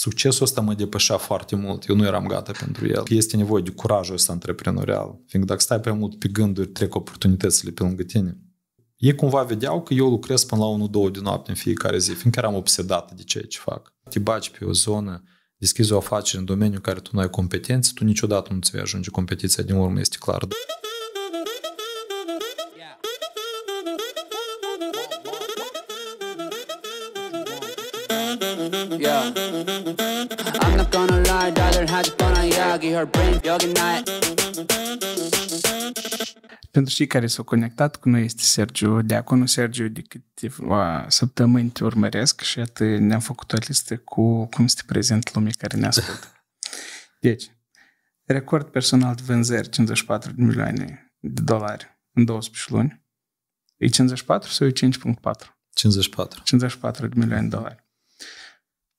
succesul ăsta mă depășea foarte mult. Eu nu eram gata pentru el. Este nevoie de curajul ăsta antreprenorial. Fiindcă dacă stai prea mult pe gânduri, trec oportunitățile pe lângă tine. Ei cumva vedeau că eu lucrez până la 1-2 de noapte în fiecare zi, fiindcă eram obsedat de ceea ce fac. Te baci pe o zonă, deschizi o afacere în domeniu în care tu nu ai competențe, tu niciodată nu ți vei ajunge competiția, din urmă este clar. Yeah. Pentru cei care s-au conectat cu noi este Sergiu Deaconu. Sergiu, de câteva săptămâni te urmăresc și iată ne-am făcut o listă cu cum este prezent lumea care ne ascultă. Deci, record personal de vânzări 54 de milioane de dolari în 12 luni. E 54 sau e 5.4? 54. 54 de milioane de dolari.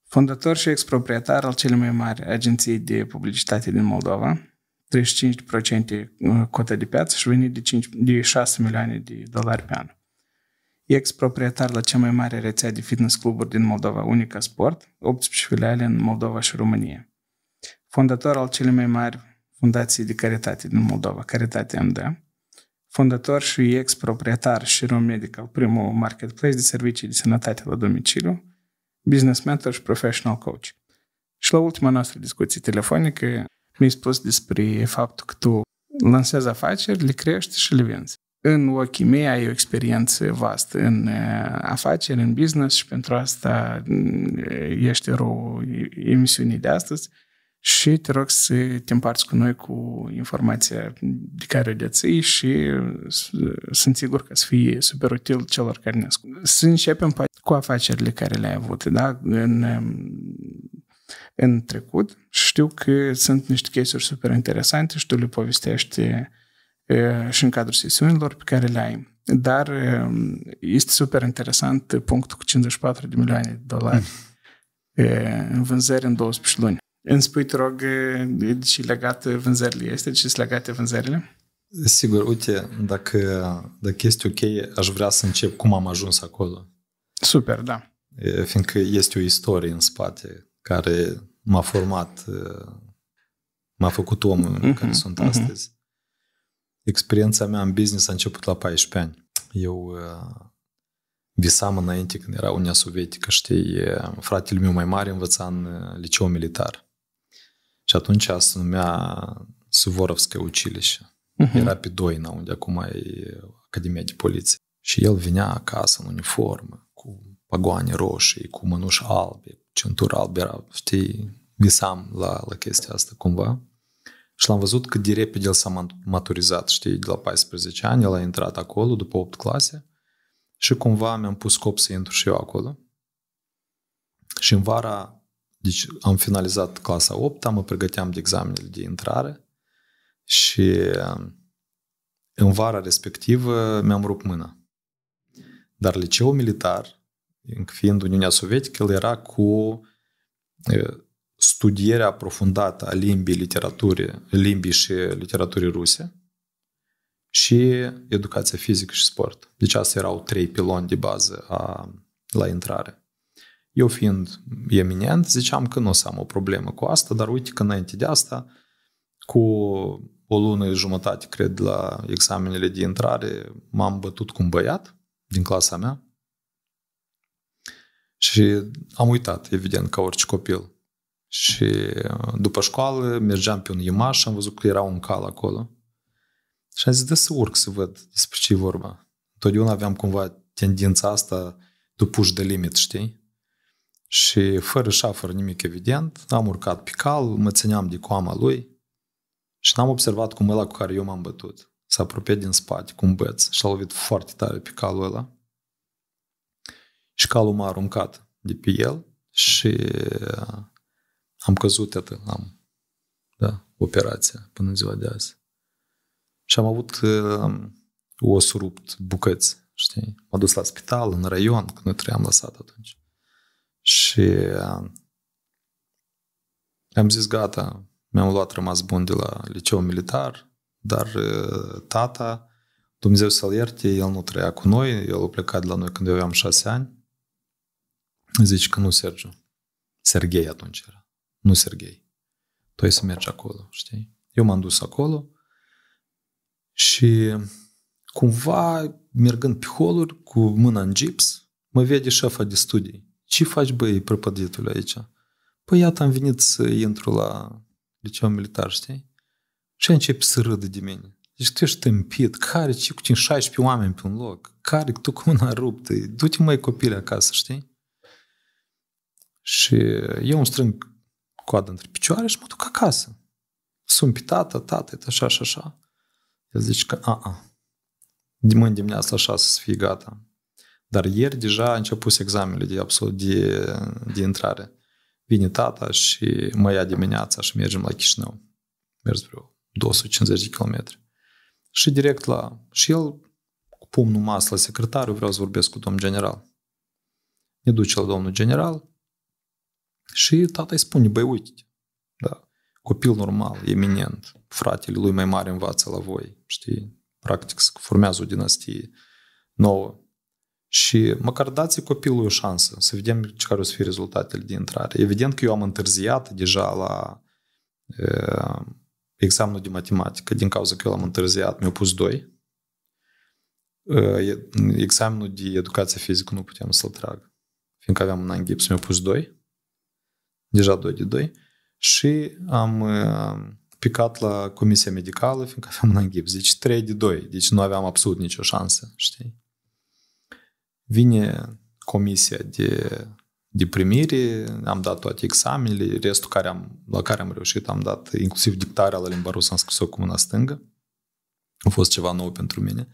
Fondator și exproprietar al cele mai mari agenții de publicitate din Moldova, 35% uh, cotă de piață și venit de, 5, de 6 milioane de dolari pe an. Ex-proprietar la cea mai mare rețea de fitness cluburi din Moldova, Unica Sport, 18 filiale în Moldova și România. Fondator al cele mai mari fundații de caritate din Moldova, Caritate MD. Fondator și ex-proprietar și al primul marketplace de servicii de sănătate la domiciliu, business mentor și professional coach. Și la ultima noastră discuție telefonică mi-ai spus despre faptul că tu lansezi afaceri, le crești și le vinzi. În ochii mei ai o experiență vastă în uh, afaceri, în business și pentru asta mm, ești rău emisiunii de astăzi – și te rog să te împarți cu noi cu informația de care o deții și sunt sigur că să fie super util celor care ne ascult. Să începem cu afacerile care le-ai avut, da? În, um, în trecut. Știu că sunt niște chestiuri super interesante și tu le povestești uh, și în cadrul sesiunilor pe care le ai. Dar um, este super interesant punctul cu 54 de milioane de dolari mm. uh, în vânzări în 12 luni. Îmi spui, te rog, și legat vânzările. Este sunt legate vânzările? Sigur, uite, dacă, dacă este ok, aș vrea să încep cum am ajuns acolo. Super, da. E, fiindcă este o istorie în spate care m-a format, m-a făcut omul uh-huh, mhm, care sunt uh-huh. astăzi. Experiența mea în business a început la 14 ani. Eu visam înainte când era Uniunea Sovietică, știi, fratele meu mai mare învăța în liceu militar. Și atunci se numea Suvorovske Ucilișe. Uh-huh. Mhm. Era pe Doina, unde acum e Academia de Poliție. Și el venea acasă în uniformă, cu pagoane roșii, cu mânuși albe, centură albă era, știi, visam la, la chestia asta cumva. Și l-am văzut cât de repede el s-a maturizat, știi, de la 14 ani, el a intrat acolo după 8 clase și cumva mi-am pus scop să intru și eu acolo. Și în vara deci am finalizat clasa 8 mă pregăteam de examenele de intrare și um, în vara respectivă mi-am rupt mâna. Dar liceul militar, fiind Uniunea Sovietică, el era cu studierea aprofundată a limbii literaturii, limbii și literaturii ruse și educația fizică și sport. Deci astea erau trei piloni de bază a, la intrare. Eu fiind eminent, ziceam că nu o să am o problemă cu asta, dar uite că înainte de asta, cu o lună jumătate, cred, la examenele de intrare, m-am bătut cu un băiat din clasa mea și am uitat, evident, ca orice copil. Și uh, după școală mergeam pe un imaș și am văzut că era un cal acolo. Și am zis, da să urc să văd despre ce e vorba. Totdeauna aveam cumva tendința asta tu puși de limit, știi? și fără fără nimic evident, am urcat pe cal, mă țineam de coama lui și n-am observat cum ăla cu care eu m-am bătut s-a apropiat din spate cu un băț și a lovit foarte tare pe calul ăla și calul m-a aruncat de pe el și uh, am căzut, atât, am da, operația până în ziua de azi. Și am avut uh, o surupt bucăți, știi? M-a dus la spital, în raion, când nu trăiam la sat atunci. Și uh, am zis, gata, mi-am luat rămas bun de la liceu militar, dar uh, tata, Dumnezeu să-l ierte, el nu trăia cu noi, el a plecat de la noi când eu aveam șase ani. Zici că nu, Sergiu. Sergei atunci era. Nu Sergei. Tu ai să mergi acolo, știi? Eu m-am dus acolo și cumva, mergând pe holuri, cu mâna în gips, mă vede șefa de studii ce faci băi, prăpăditul aici? Păi iată am venit să intru la liceu militar, știi? Și începe să râdă de mine. Deci tu ești tâmpit, care, ce cu 16 oameni pe un loc, care, tu cu mâna ruptă, du-te mai copile acasă, știi? Și eu îmi strâng coada între picioare și mă duc acasă. Sunt pe tată, tată, așa, așa și așa. El zice că, a, a, de mâine dimineața așa să fie gata. Dar ieri deja a început examenele de, absolut, de, de intrare. Vine tata și mă ia dimineața și mergem la Chișinău. Mers vreo 250 de kilometri. Și direct la... Și el cu pumnul mas la secretarul, vreau să vorbesc cu domnul general. Ne duce la domnul general și tata îi spune, băi, uite, da, copil normal, eminent, fratele lui mai mare învață la voi, știi, practic se formează o dinastie nouă. Și măcar dați copilului o șansă să vedem care o să fie rezultatele de intrare. Evident că eu am întârziat deja la e, examenul de matematică, din cauza că eu l-am întârziat, mi-au pus doi. E, examenul de educație fizică nu puteam să-l trag, fiindcă aveam un an gips, mi-au pus doi. Deja doi, de doi. Și am e, picat la comisia medicală, fiindcă aveam un an gips. Deci trei de doi. Deci nu aveam absolut nicio șansă, știi? vine comisia de, de primire, am dat toate examenele, restul care am, la care am reușit am dat inclusiv dictarea la limba rusă, am scris-o cu mâna stângă. A fost ceva nou pentru mine.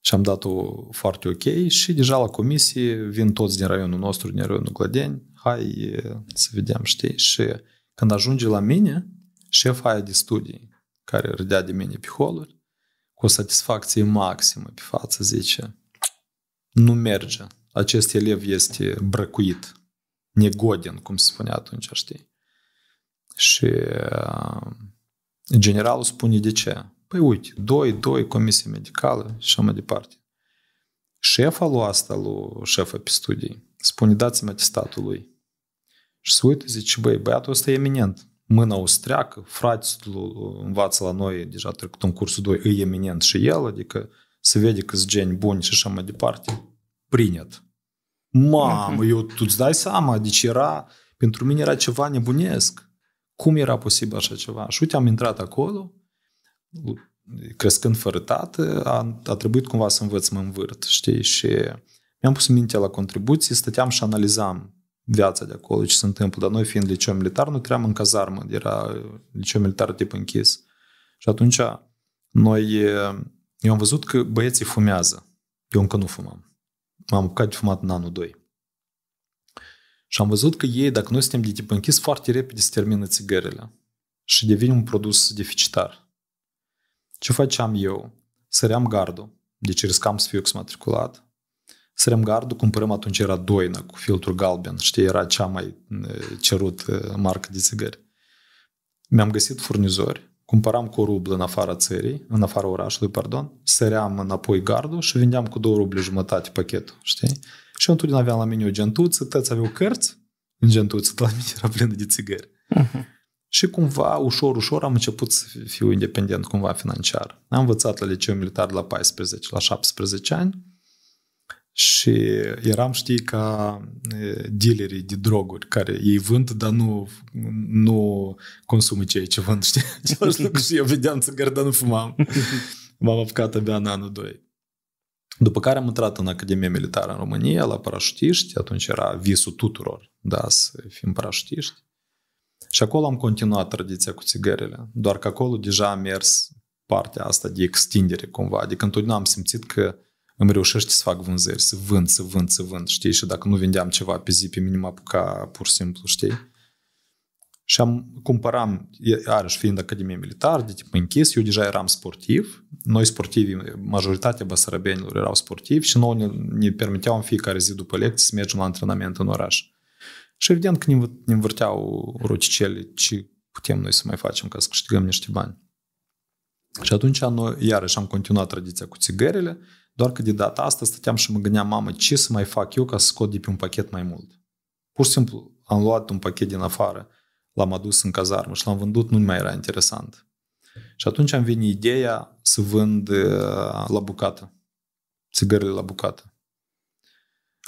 Și am dat-o foarte ok și deja la comisie vin toți din raionul nostru, din raionul Glădeni, hai să vedem, știi? Și când ajunge la mine, șefa aia de studii, care râdea de mine pe holuri, cu o satisfacție maximă pe față, zice, nu merge. Acest elev este brăcuit, negodin, cum se spunea atunci, știi? Și uh, generalul spune de ce. Păi uite, doi, doi, comisie medicală și așa mai departe. Șefa lui asta, lui șefa pe studii, spune, dați-mi atestatul lui. Și se uită, zice, băi, băiatul ăsta e eminent. Mâna o streacă, fratele învață la noi, deja trecut în cursul 2, e eminent și el, adică să vede câți geni buni și așa mai departe, prinet. Mamă, eu, tu îți dai seama, deci era, pentru mine era ceva nebunesc. Cum era posibil așa ceva? Și uite, am intrat acolo, crescând fără tată, a, a trebuit cumva să învăț să mă învârt, știi? Și mi-am pus mintea la contribuții, stăteam și analizam viața de acolo, ce se întâmplă. Dar noi, fiind liceu militar, nu tream în cazarmă, era liceu militar tip închis. Și atunci noi eu am văzut că băieții fumează. Eu încă nu fumam. M-am apucat de fumat în anul 2. Și am văzut că ei, dacă noi suntem de tip închis, foarte repede se termină țigările și devine un produs deficitar. Ce făceam eu? Săream gardul. Deci riscam să fiu exmatriculat. Săream gardul, cumpărăm atunci era doină cu filtrul galben. Știi, era cea mai eh, cerut eh, marcă de țigări. Mi-am găsit furnizori cumpăram cu rublă în afara țării, în afara orașului, pardon, săream înapoi gardul și vindeam cu două ruble jumătate pachetul, știi? Și eu întotdeauna aveam la mine o gentuță, tăți aveau cărți în gentuță, la mine era plină de țigări. Uh-huh. Și cumva, ușor, ușor, am început să fiu independent cumva financiar. Am învățat la liceu militar la 14, la 17 ani și eram, știi, ca dealerii de droguri care ei vând, dar nu, nu consumă ceea ce vând, știi? lucru și eu vedeam țigări, dar nu fumam. M-am apucat abia în anul 2. După care am intrat în Academia Militară în România, la parașutiști, atunci era visul tuturor, da, să fim parașutiști. Și acolo am continuat tradiția cu țigările, doar că acolo deja am mers partea asta de extindere cumva, adică întotdeauna am simțit că îmi reușește să fac vânzări, să vând, să vând, să vând, știi? Și dacă nu vindeam ceva pe zi, pe minim apuca pur și simplu, știi? Și am, cumpăram, iarăși fiind Academie Militar, de tip închis, eu deja eram sportiv. Noi sportivi, majoritatea basarabenilor erau sportivi și noi ne, ne permiteau în fiecare zi după lecție, să mergem la antrenament în oraș. Și evident că ne, ne învârteau roticele ce putem noi să mai facem ca să câștigăm niște bani. Și atunci noi, iarăși am continuat tradiția cu țigările, doar că de data asta stăteam și mă gândeam, mamă, ce să mai fac eu ca să scot de pe un pachet mai mult? Pur și simplu am luat un pachet din afară, l-am adus în cazarmă și l-am vândut, nu mai era interesant. Și atunci am venit ideea să vând uh, la bucată, țigările la bucată.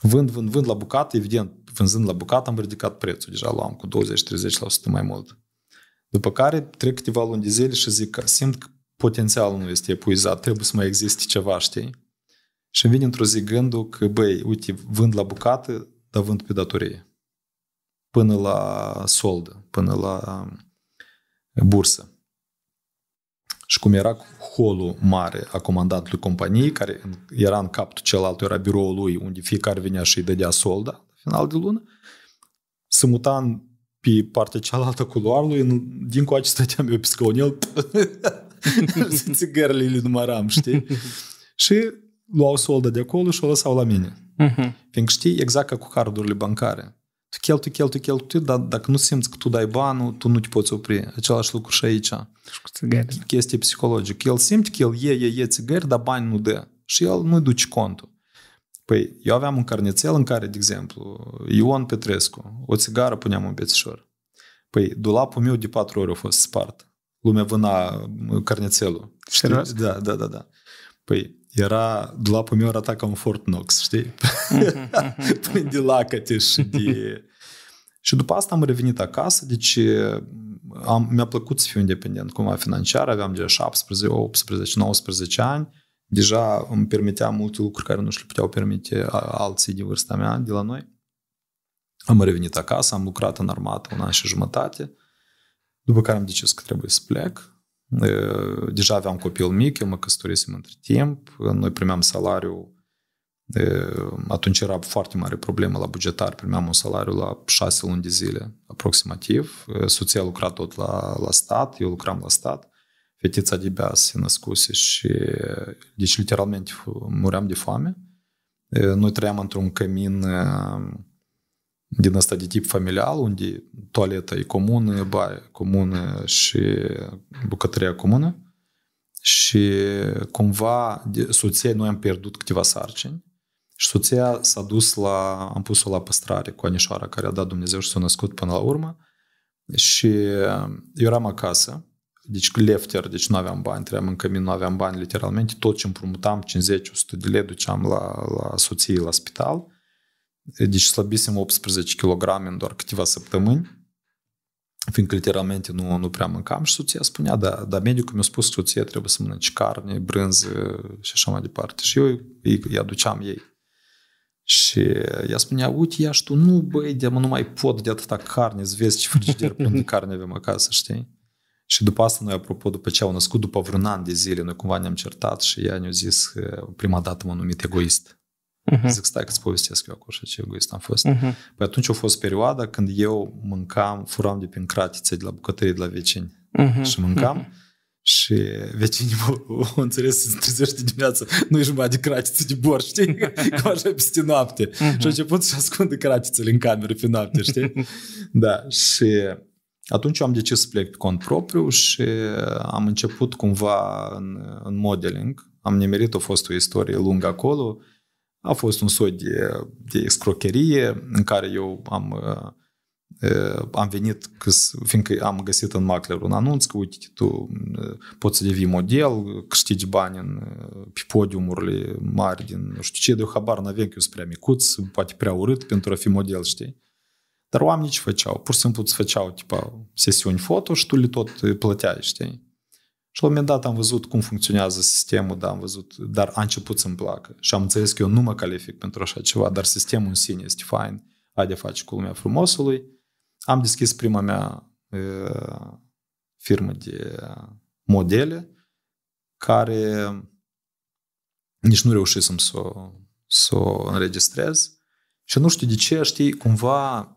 Vând, vând, vând la bucată, evident, vânzând la bucată am ridicat prețul, deja luam cu 20-30% mai mult. După care trec câteva luni de zile și zic că simt că potențialul nu este epuizat, trebuie să mai existe ceva, știi? Și vine într-o zi gândul că, băi, uite, vând la bucată, dar vând pe datorie. Până la soldă, până la uh, bursă. Și cum era holul mare a comandantului companiei, care era în capul celălalt, era biroul lui, unde fiecare venea și îi dădea solda la final de lună, se muta în, pe partea cealaltă culoarului, în, din coace stăteam eu pe scaunel, țigările le număram, știi? și luau soldă de acolo și o lăsau la mine. Uh-huh. Fiindcă știi exact ca cu cardurile bancare. Tu cheltui, cheltui, cheltui, dar dacă nu simți că tu dai banul, tu nu te poți opri. Același lucru și aici. Și cu țigările. Chestie psihologică. El simte că el e, e, e țigări, dar bani nu dă. Și el nu-i duce contul. Păi, eu aveam un carnețel în care, de exemplu, Ion Petrescu, o țigară puneam în bețișor. Păi, dulapul meu de patru ori a fost spart. Lumea vâna uh, carnețelul. Serios? Da, da, da, da. Păi, era, dulapul meu arăta ca un Fort Knox, știi? Mhm, Plin de lacăte și de... și după asta am revenit acasă, deci am, mi-a plăcut să fiu independent cumva financiar, aveam deja 17, 18, 19 ani, deja îmi permitea multe lucruri care nu și le puteau permite alții de vârsta mea, de la noi. Am revenit acasă, am lucrat în armată un an și jumătate, după care am decis că trebuie să plec. Deja aveam copil mic, eu mă căsătorisem între timp, noi primeam salariu, atunci era foarte mare problemă la bugetar, primeam un salariu la șase luni de zile, aproximativ. Soția lucra tot la, la stat, eu lucram la stat. Fetița de se născuse și, deci, literalmente muream de foame. Noi trăiam într-un cămin din asta de tip familial, unde toaleta e comună, baie comună și bucătăria comună. Și cumva soția, noi am pierdut câteva sarcini și soția s-a dus la, am pus-o la păstrare cu anișoara care a dat Dumnezeu și s-a născut până la urmă. Și eu eram acasă, deci lefter, deci nu aveam bani, tream în cămin, nu aveam bani literalmente, tot ce împrumutam, 50-100 de lei, duceam la, la soție, la spital – deci slăbisem 18 kg în doar câteva săptămâni, fiindcă literalmente nu, nu prea mâncam și soția spunea, da, dar medicul mi-a spus soția trebuie să mănânci carne, brânză și așa mai departe. Și eu îi, îi aduceam ei. Și ea spunea, uite, ia și tu, nu băi, de mă, nu mai pot de atâta carne, îți vezi ce frigider plin de carne avem acasă, știi? Și după asta noi, apropo, după ce au născut, după vreun an de zile, noi cumva ne-am certat și ea ne-a zis, prima dată m-a numit egoist. Uh-huh. Zic, stai că-ți povestesc eu acolo și ce egoist am fost. Uh-huh. Păi atunci a fost perioada când eu mâncam, furam de prin cratițe de la bucătărie de la vecini uh-huh. și mâncam uh-huh. și vecinii mă au înțeles să trezește dimineața, nu ești mai de cratițe de bor, știi? Că așa peste noapte. Uh-huh. Și a început să ascundă cratițele în cameră pe noapte, știi? da, și atunci am decis să plec pe cont propriu și am început cumva în, în modeling. Am nemerit, a fost o istorie lungă acolo, uh, a fost un soi de, de escrocherie în care eu am, uh, uh, am venit, că, fiindcă am găsit în Macler un anunț că, uite, tu uh, poți să devii model, câștigi bani în, pe podiumurile mari din, nu știu ce, de habar n avem că eu sunt prea micuț, poate prea urât pentru a fi model, știi? Dar oamenii ce făceau? Pur și simplu îți făceau, tipa, sesiuni foto și tu le tot plăteai, știi? Și la un moment dat am văzut cum funcționează sistemul, da, am văzut, dar a început să-mi placă. Și am înțeles că eu nu mă calific pentru așa ceva, dar sistemul în sine este fain, a de face cu lumea frumosului. Am deschis prima mea e, firmă de modele care nici nu reușisem să, să o înregistrez. Și nu știu de ce, știi, cumva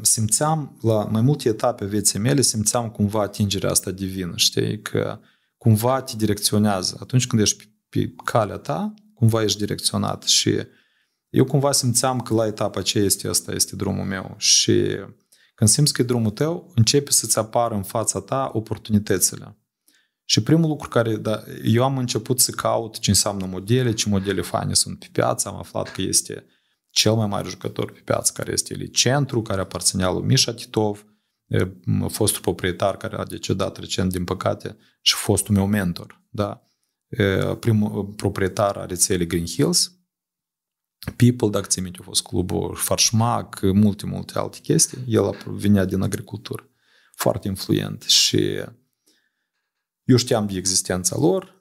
simțeam la mai multe etape vieții mele, simțeam cumva atingerea asta divină, știi, că cumva te direcționează. Atunci când ești pe, pe calea ta, cumva ești direcționat și eu cumva simțeam că la etapa ce este asta, este drumul meu și când simți că e drumul tău, începe să-ți apară în fața ta oportunitățile. Și primul lucru care, da, eu am început să caut ce înseamnă modele, ce modele faine sunt pe piață, am aflat că este cel mai mare jucător pe piață care este el centru, care aparținea lui Mișa Titov, fostul proprietar care a decedat recent, din păcate, și fostul meu mentor, da? primul proprietar a rețelei Green Hills, People, dacă ți minte, a fost clubul Farșmac, multe, multe alte chestii. El venea din agricultură, foarte influent și eu știam de existența lor,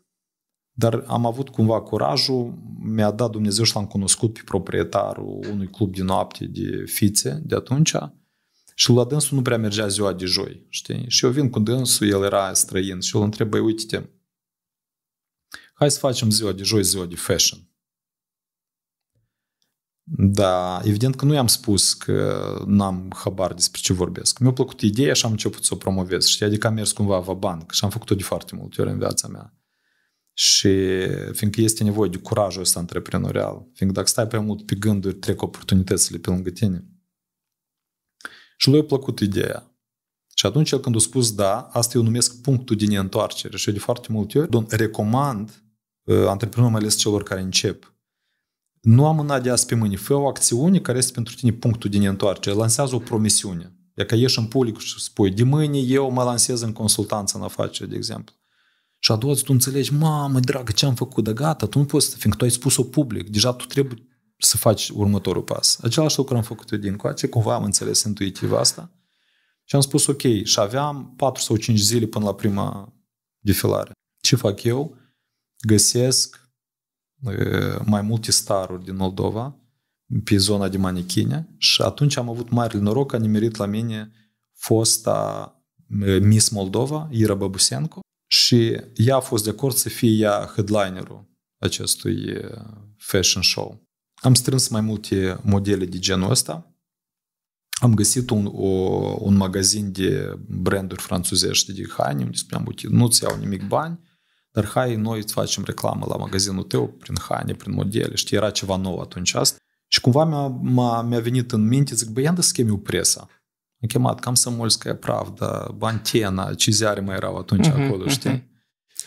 dar am avut cumva curajul, mi-a dat Dumnezeu și l-am cunoscut pe proprietarul unui club de noapte de fițe de atunci și la dânsul nu prea mergea ziua de joi, știi? Și eu vin cu dânsul, el era străin și eu îl întreb, băi, uite-te, hai să facem ziua de joi, ziua de fashion. Da, evident că nu i-am spus că n-am habar despre ce vorbesc. Mi-a plăcut ideea și am început să o promovez, știi? Adică am mers cumva vă banc și am făcut-o de foarte multe ori în viața mea. Și fiindcă este nevoie de curajul ăsta antreprenorial, fiindcă dacă stai prea mult pe gânduri, trec oportunitățile pe lângă tine. Și lui a plăcut ideea. Și atunci el când a spus da, asta eu numesc punctul din întoarcere. Și eu de foarte multe ori don, recomand uh, antreprenorul, mai ales celor care încep. Nu amâna de azi pe mâine. Fă o acțiune care este pentru tine punctul din întoarcere. Lansează o promisiune. Dacă ieși în public și spui, de mâine eu mă lansez în consultanță în afaceri, de exemplu. Și a doua zi tu înțelegi, mamă, dragă, ce am făcut, de gata, tu nu poți, fiindcă tu ai spus-o public, deja tu trebuie să faci următorul pas. Același lucru am făcut eu din coace, cumva am înțeles intuitiv asta și am spus ok și aveam 4 sau 5 zile până la prima defilare. Ce fac eu? Găsesc mai multe staruri din Moldova pe zona de manichine și atunci am avut mare noroc, a nimerit la mine fosta Miss Moldova, Ira Babusenco, și ea a fost de acord să fie ea headlinerul acestui uh, fashion show. Am strâns mai multe modele de genul ăsta. Am găsit un, o, un magazin de branduri franțuzești de haine, unde spuneam, uite, nu-ți iau nimic bani, dar hai, noi îți facem reclamă la magazinul tău prin haine, prin modele. Știi, era ceva nou atunci asta. Și cumva mi-a, mi-a venit în minte, zic, băi, ia să schemi presa mi-a chemat cam să mulți dar antena, ce ziare mai erau atunci uh-huh, acolo, Uh-huh.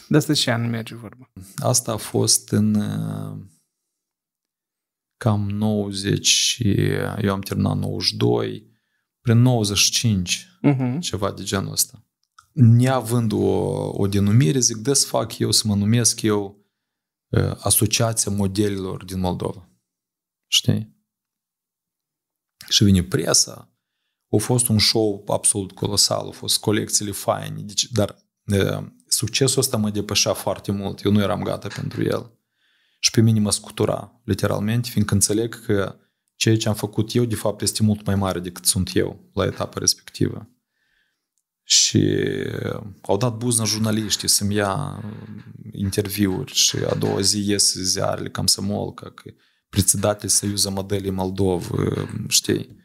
De asta ce an merge vorba? Asta a fost în uh, cam 90 și eu am terminat 92, prin 95, uh-huh. Mhm. ceva de genul ăsta. Neavând o, o denumire, zic, des fac eu să mă numesc eu uh, Asociația Modelilor din Moldova. Știi? Și vine presa, a fost un show absolut colosal, au fost colecțiile faine, deci, dar e, succesul ăsta mă depășea foarte mult, eu nu eram gata pentru el. Și pe mine mă scutura, literalmente, fiindcă înțeleg că ceea ce am făcut eu, de fapt, este mult mai mare decât sunt eu la etapa respectivă. Și au dat buzna jurnaliștii să-mi ia interviuri și a doua zi ies ziarele, cam să molcă, că председатель Союза моделей Moldov, știi?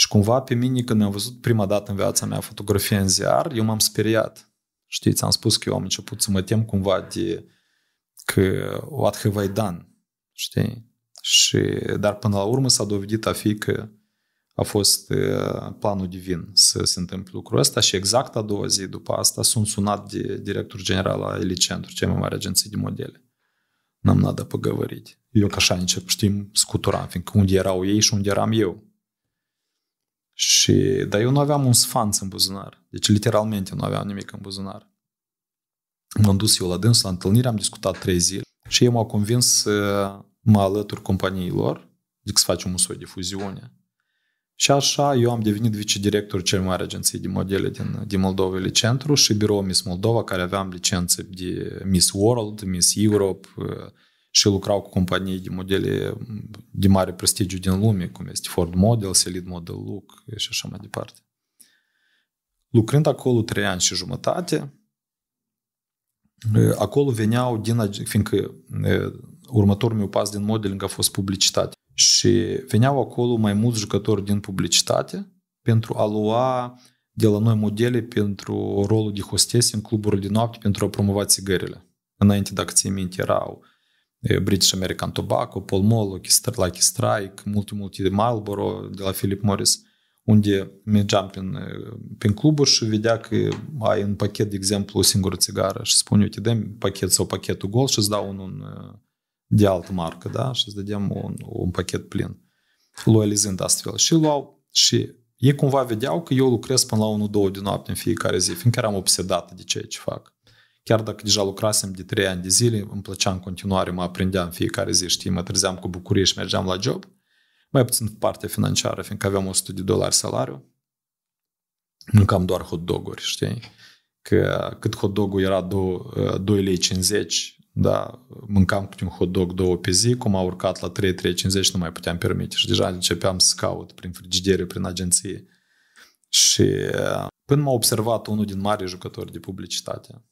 Și cumva pe mine, când am văzut prima dată în viața mea fotografie în ziar, eu m-am speriat. Știți, am spus că eu am început să mă tem cumva de că what have I done? Știi? Și, dar până la urmă s-a dovedit a fi că a fost uh, planul divin să se întâmple lucrul ăsta și exact a doua zi după asta sunt sunat de director general al Elicentru, cea mai mare agenție de modele. N-am nada păgăvărit. Eu ca așa încep, știm, scuturam, fiindcă unde erau ei și unde eram eu. Și, dar eu nu aveam un sfanț în buzunar. Deci, literalmente, nu aveam nimic în buzunar. M-am dus eu la dâns, la întâlnire, am discutat trei zile și ei m-au convins să mă alătur companiilor, adică să facem un soi de fuziune. Și așa eu am devenit vice-director cel mare agenții de modele din, din Moldova Ele Centru și biroul Miss Moldova, care aveam licențe de Miss World, Miss Europe, și lucrau cu companii de modele de mare prestigiu din lume, cum este Ford Model, Solid Model Look și așa mai departe. Lucrând acolo trei ani și jumătate, acolo veneau din, fiindcă următorul meu pas din modeling a fost publicitate. Și veneau acolo mai mulți jucători din publicitate pentru a lua de la noi modele pentru rolul de hostese în cluburi de noapte pentru a promova țigările. Înainte, dacă ți minte, erau Э, British American Tobacco, Pall Mall, Lucky Strike, multe, multe, Marlboro de la Philip Morris, unde mergeam prin, э, prin cluburi și vedea că ai un pachet, de exemplu, o singură țigară și spune, uite, dăm pachet sau pachetul gol și îți dau unul э, de altă marcă, da? Și îți dădeam un, un pachet plin, loializând astfel. Și luau și ei cumva vedeau că eu lucrez până la 1-2 din noapte în fiecare zi, fiindcă eram obsedat de ceea ce fac. Chiar dacă deja lucrasem de trei ani de zile, îmi plăcea în continuare, mă aprindeam fiecare zi, știi, mă trezeam cu bucurie și mergeam la job. Mai puțin partea financiară, fiindcă aveam 100 de dolari salariu. Mâncam doar hot dog-uri, știi? Că cât hot dog era 2,50 ă, lei, da, mâncam câte un hot dog două pe zi, cum a urcat la 3-3,50 nu mai puteam permite și deja începeam să caut prin frigidere, prin agenție. Și ă, până m-a observat unul din mari jucători de publicitate,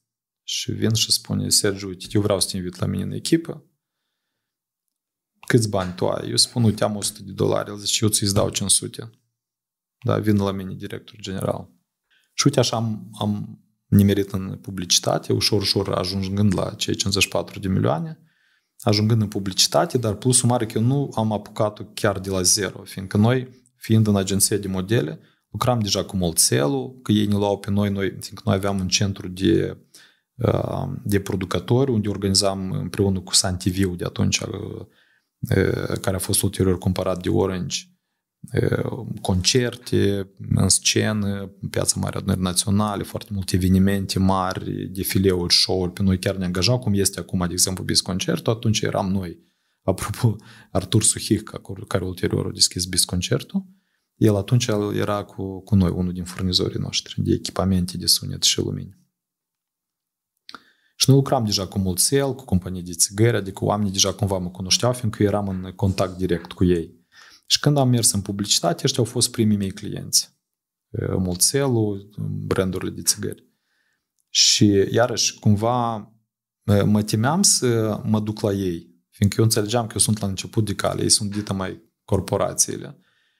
și vin și spune, Sergiu, uite, eu vreau să te invit la mine în echipă. Câți bani tu ai? Eu spun, uite, am 100 de dolari. El zice, eu ți-i dau 500. Da, vin la mine director general. Și uite, așa am, am nimerit în publicitate, ușor, ușor ajungând la cei 54 de milioane, ajungând în publicitate, dar plusul mare că eu nu am apucat-o chiar de la zero, fiindcă noi, fiind în agenție de modele, lucram deja cu Molțelu, că ei ne luau pe noi, noi, fiindcă noi aveam un centru de de producători, unde organizam împreună cu Sun tv de atunci, uh, uh, care a fost ulterior cumpărat de Orange, uh, concerte în scenă, piața mare adunări naționale, foarte multe evenimente mari, defileuri, show-uri. Pe noi chiar ne angajau, cum este acum, de exemplu, bisconcertul, atunci eram noi. Apropo, Artur Suhic, care ulterior a deschis bisconcertul, el atunci era cu, cu noi, unul din furnizorii noștri, de echipamente de sunet și lumini. Și noi lucram deja cu Mulțel, cu companii de țigări, adică oamenii deja cumva mă cunoșteau, fiindcă eram în contact direct cu ei. Și când am mers în publicitate, ăștia au fost primii mei clienți. Mulțelul, brandurile de țigări. Și iarăși, cumva, mă temeam să mă duc la ei, fiindcă eu înțelegeam că eu sunt la început de cale, ei sunt dită mai corporațiile.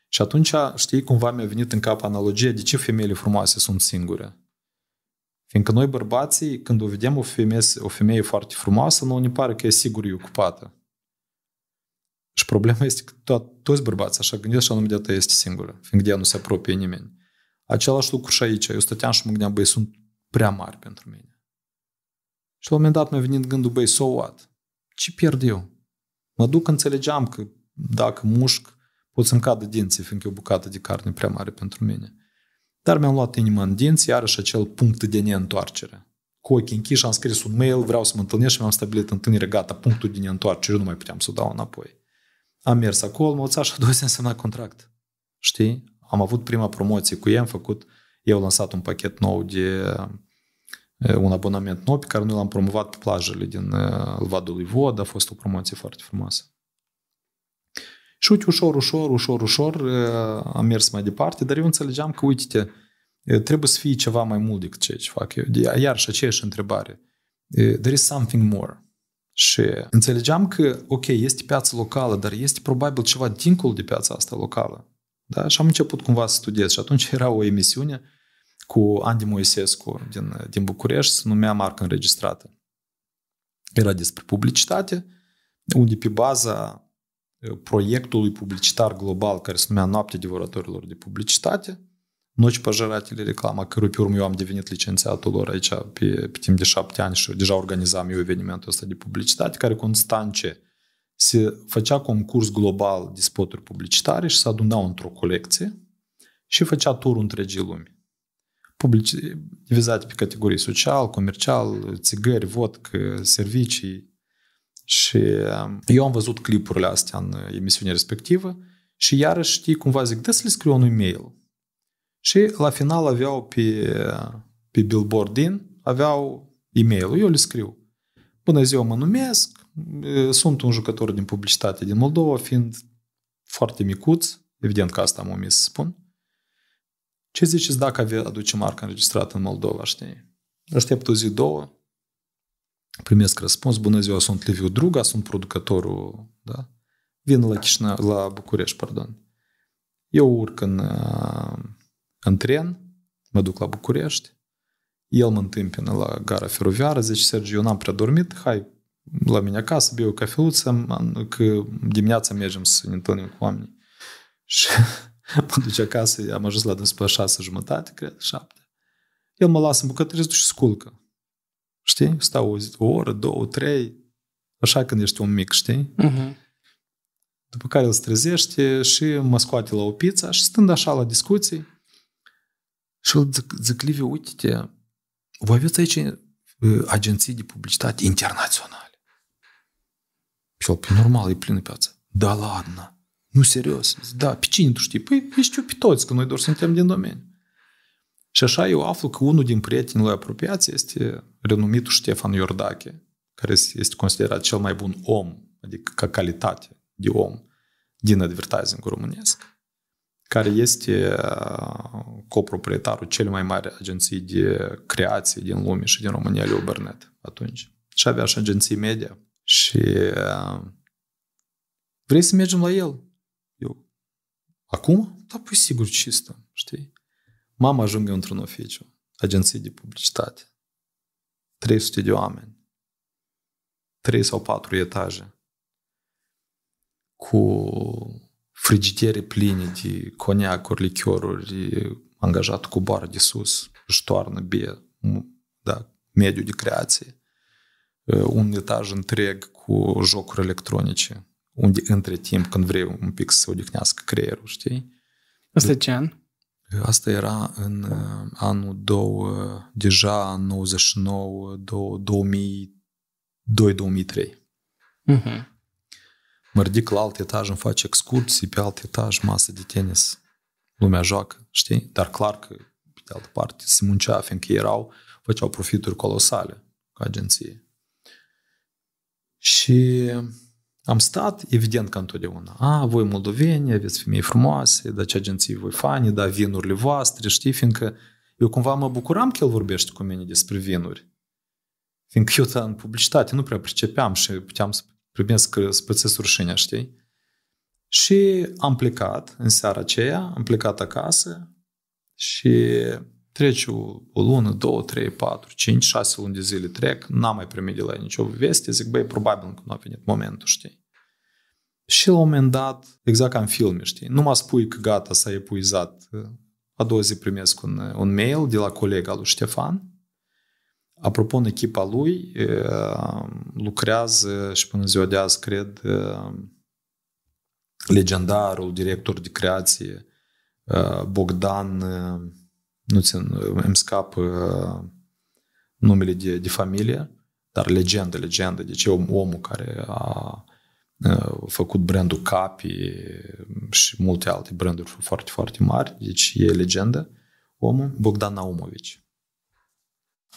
Și atunci, știi, cumva mi-a venit în cap analogia de ce femeile frumoase sunt singure. Fiindcă noi bărbații, când o vedem o femeie, o femeie foarte frumoasă, nu ne pare că e sigur e ocupată. Și problema este că to- toți bărbații așa gândesc și anume de asta este singură, fiindcă ea nu se apropie nimeni. Același lucru și aici. Eu stăteam și mă gândeam, băi, sunt prea mari pentru mine. Și la un moment dat mi-a venit gândul, băi, so what? Ce pierd eu? Mă duc, înțelegeam că dacă mușc, pot să-mi cadă dinții, fiindcă e o bucată de carne prea mare pentru mine. Dar mi-am luat inima în dinți, iarăși acel punct de neîntoarcere. Cu ochii închiși am scris un mail, vreau să mă întâlnesc și mi-am stabilit întâlnire, gata, punctul de neîntoarcere, nu mai puteam să o dau înapoi. Am mers acolo, mă lăsa și a doua zi însemna contract. Știi? Am avut prima promoție cu ei, am făcut, eu am lansat un pachet nou de un abonament nou pe care noi l-am promovat pe plajele din Vadului Vod, a fost o promoție foarte frumoasă. Și uite, ușor, ușor, ușor, ușor uh, am mers mai departe, dar eu înțelegeam că, uite-te, trebuie să fie ceva mai mult decât ceea ce fac eu. Iar și aceeași întrebare. There is something more. Și înțelegeam că, ok, este piața locală, dar este probabil ceva dincolo de piața asta locală. Da? Și am început cumva să studiez. Și atunci era o emisiune cu Andy Moisescu din, din București, se numea Marca Înregistrată. Era despre publicitate, unde pe baza proiectului publicitar global care se numea Noaptea Devoratorilor de Publicitate, Noci Păjăratele Reclama, cărui pe urmă eu am devenit licențiatul lor aici pe, pe timp de șapte ani și deja organizam eu evenimentul ăsta de publicitate, care ce se făcea concurs global de spoturi publicitare și se adunau într-o colecție și făcea turul întregii lumi. Publici, divizate pe categorii social, comercial, țigări, vodcă, servicii, și um, eu am văzut clipurile astea în emisiunea respectivă și iarăși, știi, cumva zic, dă să le scriu un e-mail. Și la final aveau pe, pe billboard din, aveau e mail eu le scriu. Bună ziua, mă numesc, sunt un jucător din publicitate din Moldova, fiind foarte micuț, evident că asta am omis să spun. Ce ziceți dacă aduce marca înregistrată în Moldova, știi? Aștept o zi, două, primesc răspuns, bună ziua, sunt Liviu Druga, sunt producătorul, da? Vin la, Chișna, la București, pardon. Eu urc în, uh, în tren, mă duc la București, el mă întâmpină la gara feroviară, zice, Sergiu, eu n-am prea dormit, hai la mine acasă, beu o cafeluță, că dimineața mergem să ne întâlnim cu oamenii. Și mă duce acasă, am ajuns la 12 la jumătate, cred, 7. El mă lasă în bucătărie și sculcă. Știi? Stau o, zi, o oră, două, trei, așa când ești un mic, știi? Uh-huh. După care îl trezește și mă scoate la o pizza și stând așa la discuții și îl zic, zic Liviu, uite-te, voi aveți aici uh, agenții de publicitate internaționale. Și el, pe păi, normal, e plină piață. Da, ладно. Nu, serios. Da, pe cine tu știi? Păi, știu pe toți, că noi doar suntem din domeniu. Și așa eu aflu că unul din prietenii lui apropiați este renumitul Ștefan Iordache, care este considerat cel mai bun om, adică ca calitate de om din advertising românesc, care este uh, coproprietarul cel mai mare agenții de creație din lume și din România, Leo Burnett, atunci. Și avea și agenții media. Și uh, vrei să mergem la el? Eu. Acum? Da, păi sigur, ce stăm. Mama ajunge într-un oficiu, agenții de publicitate. 300 de oameni. 3 sau 4 etaje. Cu frigidere pline de coniacuri, lichioruri, angajat cu bar de sus, își toarnă bie, da, mediu de creație. Uh, un etaj întreg cu jocuri electronice, unde între timp, când vrei un pic să se odihnească creierul, știi? Asta e ce an? Asta era în uh, anul 2, deja în 99, 2002-2003. Uh-huh. Mă ridic la alt etaj, îmi fac excursii, pe alt etaj, masă de tenis. Lumea joacă, știi? Dar clar că, pe de altă parte, se muncea, fiindcă erau, făceau profituri colosale cu agenție. Și am stat, evident că întotdeauna. A, voi moldoveni, aveți femei frumoase, da, ce agenții voi fani, da, vinurile voastre, știi, fiindcă eu cumva mă bucuram că el vorbește cu mine despre vinuri. Fiindcă eu, da, în publicitate nu prea pricepeam și puteam să primesc uh, spățesc rușinea, știi? Și am plecat în seara aceea, am plecat acasă și trece o, o lună, două, trei, patru, cinci, șase luni de zile trec, n-am mai primit de la nicio veste, zic, băi, probabil că nu a venit momentul, știi? Și la un moment dat, exact ca în filme, știi, nu mă spui că gata, s-a epuizat. A doua zi primesc un, un mail de la colega lui Ștefan. Apropo, în echipa lui lucrează și până ziua de azi, cred, legendarul director de creație Bogdan, nu țin, îmi scap numele de, de familie, dar legendă, legendă, deci om, omul care a Uh, făcut brandul Capi mm, și multe alte branduri foarte, foarte mari, deci e legendă omul, Bogdan Naumovici.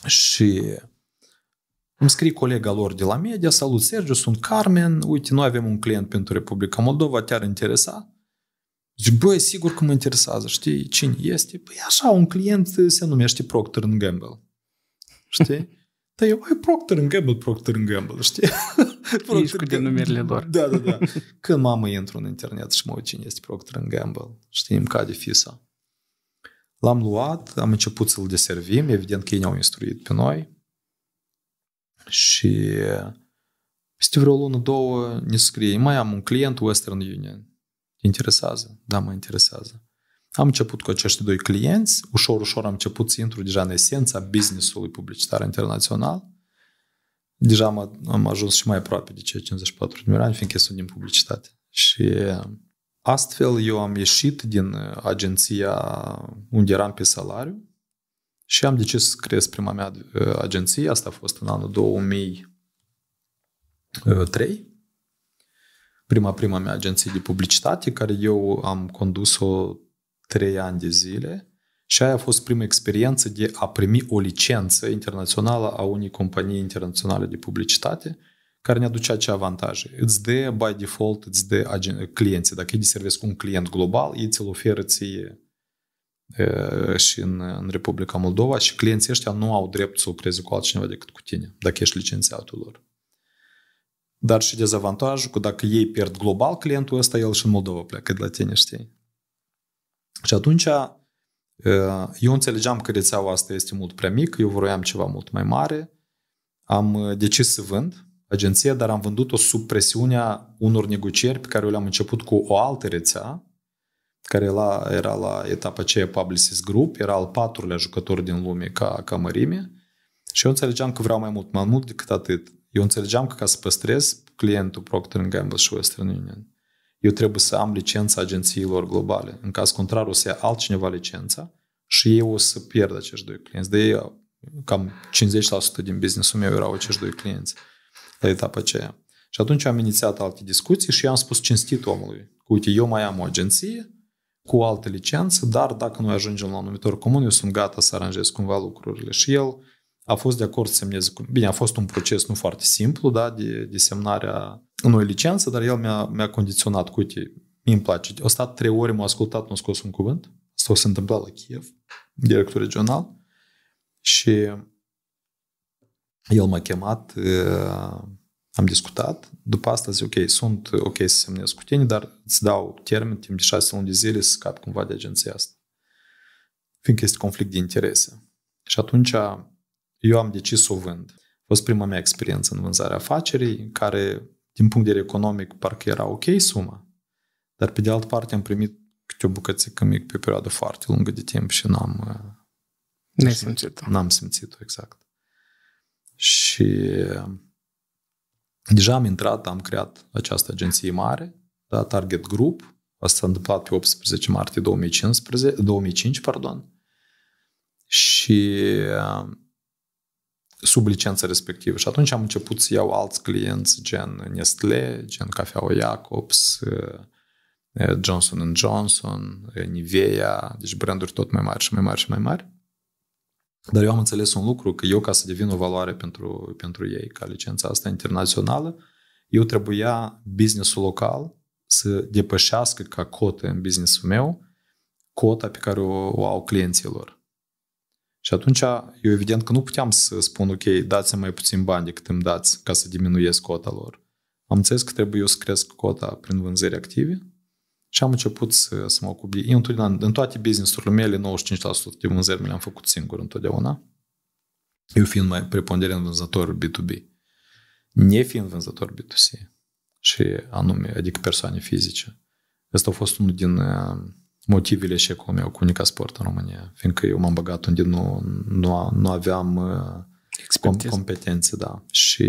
Și îmi scrie colega lor de la media, salut Sergiu, sunt Carmen, uite, noi avem un client pentru Republica Moldova, te-ar interesa? Zic, băi, sigur că mă interesează, știi cine este? Păi așa, un client se numește Procter Gamble. Știi? Dar eu, mai Procter Gamble, Procter Gamble, știi? Procter Ești cu denumirile lor. Da, da, da. Când mamă intră în internet și mă uit cine este Procter Gamble, știi, îmi cade fisa. L-am luat, am început să-l deservim, evident că ei ne-au instruit pe noi. Și peste vreo lună, două, ne scrie, mai am un client Western Union. Te interesează? Da, mă interesează. Am început cu acești doi clienți, ușor, ușor am început să intru deja în esența business-ului publicitar internațional. Deja am, am ajuns și mai aproape de cei 54 de ani, fiindcă sunt din publicitate. Și uh, astfel eu am ieșit din uh, agenția unde eram pe salariu și am decis să creez prima mea uh, agenție. Asta a fost în anul 2003 prima, prima mea agenție de publicitate, care eu am condus-o trei ani de zile și aia a fost prima experiență de a primi o licență internațională a unei companii internaționale de publicitate care ne aducea ce avantaje. Îți dă by default, îți dă agen- clienții. Dacă îi de servesc cu un client global, ei ți-l oferă ție e, și în, în Republica Moldova și clienții ăștia nu au drept să lucreze cu altcineva decât cu tine, dacă ești licențiatul lor. Dar și dezavantajul că dacă ei pierd global clientul ăsta, el și în Moldova pleacă de la tine, știi? Și atunci uh, eu înțelegeam că rețeaua asta este mult prea mică, eu vroiam ceva mult mai mare, am uh, decis să vând agenția, dar am vândut-o sub presiunea unor negocieri pe care eu le-am început cu o altă rețea, care la, era la etapa aceea Publicis Group, era al patrulea jucător din lume ca, ca mărime și eu înțelegeam că vreau mai mult, mai mult decât atât. Eu înțelegeam că ca să păstrez clientul Procter Gamble și Western Union, eu trebuie să am licența agențiilor globale. În caz contrar, o să ia altcineva licența și eu o să pierd acești doi clienți. De ei, cam 50% din businessul meu erau acești doi clienți la etapa aceea. Și atunci am inițiat alte discuții și i-am spus cinstit omului. Uite, eu mai am o agenție cu altă licență, dar dacă noi ajungem la un numitor comun, eu sunt gata să aranjez cumva lucrurile. Și el a fost de acord să semneze. Bine, a fost un proces nu foarte simplu, da, de, de semnarea unui licență, dar el mi-a, mi-a condiționat cu uite, mi îmi place. O stat trei ore, m-a ascultat, nu a scos un cuvânt. Asta s-a întâmplat la Kiev, director regional. Și el m-a chemat, uh, am discutat. După asta zic, ok, sunt ok să semnez cu tine, dar îți dau termen timp de șase luni de zile să scap cumva de agenția asta. Fiindcă este conflict de interese. Și atunci eu am decis să o vând. A fost prima mea experiență în vânzarea afacerii, care, din punct de vedere economic, parcă era ok suma, dar pe de altă parte am primit câte o bucățică mic pe o perioadă foarte lungă de timp și n-am... Uh, N-ai simțit-o. N-am simțit-o, exact. Și uh, deja am intrat, am creat această agenție mare, da, Target Group, asta s-a întâmplat pe 18 martie 2015, 2005, pardon, și uh, sub licența respectivă. Și atunci am început să iau alți clienți gen Nestlé, gen Cafeaua Jacobs, eh, eh, Johnson Johnson, eh, Nivea, deci branduri tot mai mari și mai mari și mai mari. Dar eu am înțeles un lucru, că eu ca să devin o valoare pentru, pentru ei, ca licența asta internațională, eu trebuia businessul local să depășească ca cotă în businessul meu cota pe care o, o au clienții lor. Și atunci eu evident că nu puteam să spun, ok, dați-mi mai puțin bani decât îmi dați ca să diminuiesc cota lor. Am înțeles că trebuie eu să cresc cota prin vânzări active și am început să, să mă ocup Eu întotdeauna, în toate business-urile mele, 95% de vânzări mi le-am făcut singur întotdeauna. Eu fiind mai preponderent vânzător B2B. fiind vânzător B2C. Și anume, adică persoane fizice. Asta a fost unul din motivele și cum eu cu Unica Sport în România, fiindcă eu m-am băgat unde nu, nu, nu aveam uh, Expertise. competențe, da. Și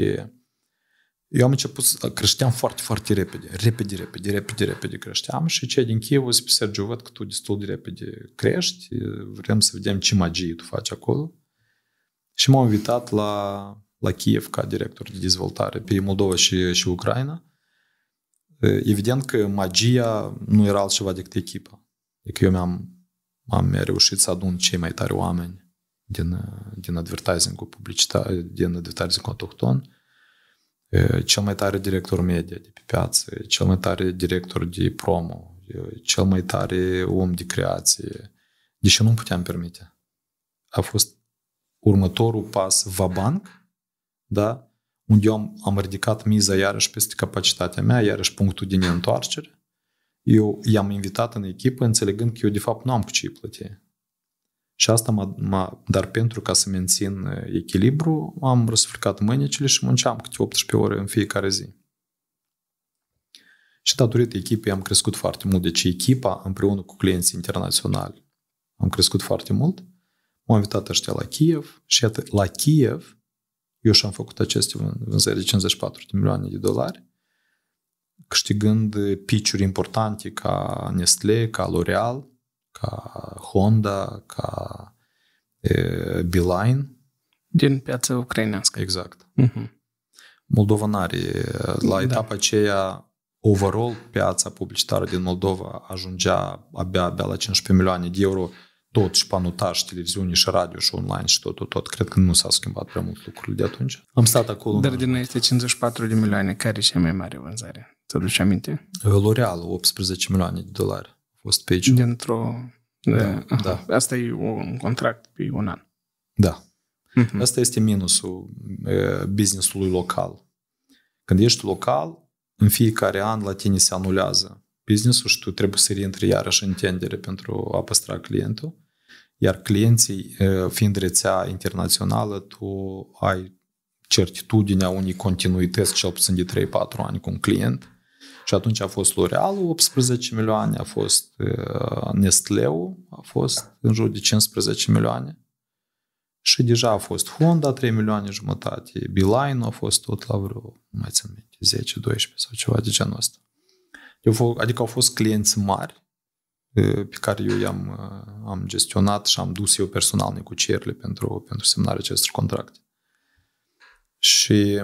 eu am început, creșteam foarte, foarte repede, repede, repede, repede, repede creșteam și cei din Kiev au Sergiu, văd că tu destul de repede crești, vrem să vedem ce magie tu faci acolo. Și m-au invitat la, la Kiev ca director de dezvoltare pe Moldova și, și Ucraina. Evident că magia nu era altceva decât echipa. Adică eu mi-am am reușit să adun cei mai tari oameni din, din advertising cu publicitate, din advertising autohton, cel mai tare director media de pe piață, cel mai tare director de promo, cel mai tare om de creație. Deși eu nu puteam permite. A fost următorul pas va banc, da? unde eu am, am ridicat miza iarăși peste capacitatea mea, iarăși punctul de întoarcere eu i-am invitat în echipă înțelegând că eu de fapt nu am cu ce îi plăti. Și asta m-a, m-a, dar pentru ca să mențin uh, echilibru, am răsfricat mâinicile și munceam câte 18 ore în fiecare zi. Și datorită echipei am crescut foarte mult. Deci echipa împreună cu clienții internaționali am crescut foarte mult. M-au invitat ăștia la Kiev și iată, la Kiev eu și-am făcut aceste vânzări de 54 de milioane de dolari câștigând piciuri importante ca Nestlé, ca L'Oreal, ca Honda, ca e, Beeline. Din piața ucrainească. Exact. Uh-huh. Moldova n-are. La da. etapa aceea, overall, piața publicitară din Moldova ajungea abia, abia la 15 milioane de euro, tot și panutaj, televiziune și radio și online și tot, tot, tot. Cred că nu s-a schimbat prea mult lucrurile de atunci. Am stat acolo. Dar din este 54 de milioane, care e cea mai mare vânzare? Te aduci aminte? L'Oreal, 18 milioane de dolari. A fost pe aici. Dintr-o... Da, Da. da. Asta e un contract pe un an. Da. Uh-huh. Asta este minusul businessului local. Când ești local, în fiecare an la tine se anulează businessul și tu trebuie să reintri iarăși în tendere pentru a păstra clientul. Iar clienții, fiind rețea internațională, tu ai certitudinea unei continuități cel puțin de 3-4 ani cu un client și atunci a fost L'Oreal 18 milioane, a fost Nestleu, a fost în jur de 15 milioane. Și deja a fost Honda 3 milioane jumătate, Beeline a fost tot la vreo, nu mai țin minte, 10, 12 sau ceva de genul ăsta. Adică au fost clienți mari pe care eu i-am am gestionat și am dus eu personal cerile pentru, pentru semnarea acestor contracte. Și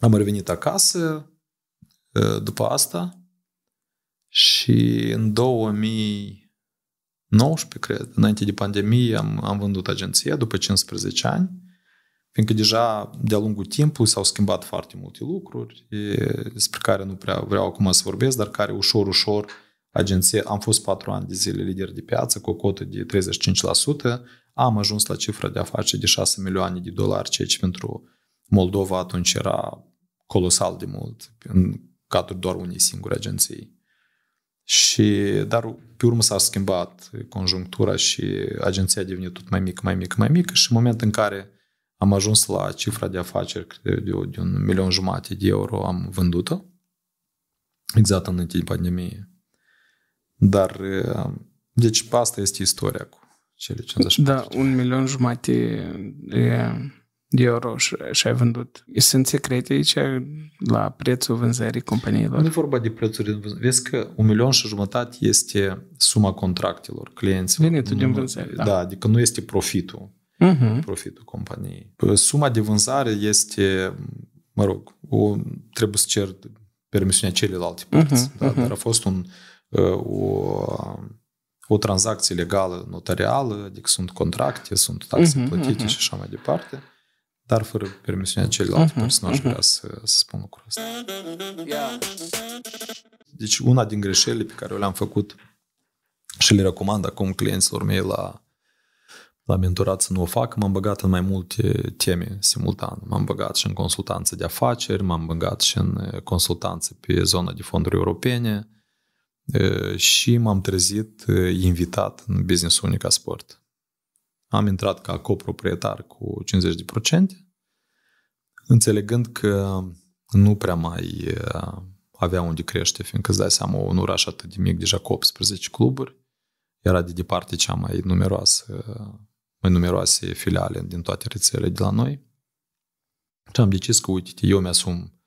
am revenit acasă, Ă, după asta și în 2019, cred, înainte de pandemie, am, am vândut agenția după 15 ani, fiindcă deja de-a lungul timpului s-au schimbat foarte multe lucruri despre care nu prea vreau acum să vorbesc, dar care ușor, ușor agenție, am fost 4 ani de zile lider de piață cu o cotă de 35%, am ajuns la cifra de afaceri de 6 milioane de dolari, ceea ce pentru Moldova atunci era colosal de mult cadrul doar unei singure agenții. Și, dar pe urmă s-a schimbat conjunctura și agenția a devenit tot mai mică, mai mică, mai mică și în momentul în care am ajuns la cifra de afaceri cred, de, de un milion jumate de euro am vândut-o, exact înainte de pandemie. Dar, uh, deci asta este istoria cu cele 50. Da, un milion jumate e de euro și, și ai vândut. Sunt secrete aici la prețul vânzării companiilor? Nu e vorba de prețuri. Vezi că un milion și jumătate este suma contractelor clienților. Venitul din vânzări, da. Da, adică nu este profitul. Uh-huh. Profitul companiei. Suma de vânzare este, mă rog, o, trebuie să cer permisiunea celelalte mhm, părți. Uh-huh. Da? Uh-huh. Dar a fost un, ă, o, o tranzacție legală notarială, adică sunt contracte, sunt taxe uh-huh, plătite uh-huh. și așa mai departe dar fără permisiunea celorlalți uh-huh, personaj uh-huh. vrea să, să spun lucrul ăsta. Deci una din greșelile pe care le-am făcut și le recomand acum clienților mei la, la mentorat să nu o fac, m-am băgat în mai multe teme simultan. M-am băgat și în consultanță de afaceri, m-am băgat și în eh, consultanță pe zona de fonduri europene eh, și m-am trezit eh, invitat în business Unica Sport. Am intrat ca coproprietar cu 50%, înțelegând că nu prea mai uh, avea unde crește, fiindcă îți dai seama, un oraș atât de mic, deja cu 18 cluburi, era de departe cea mai numeroasă, mai numeroase filiale din toate rețelele de la noi. Și am decis că, uite, eu mi-asum,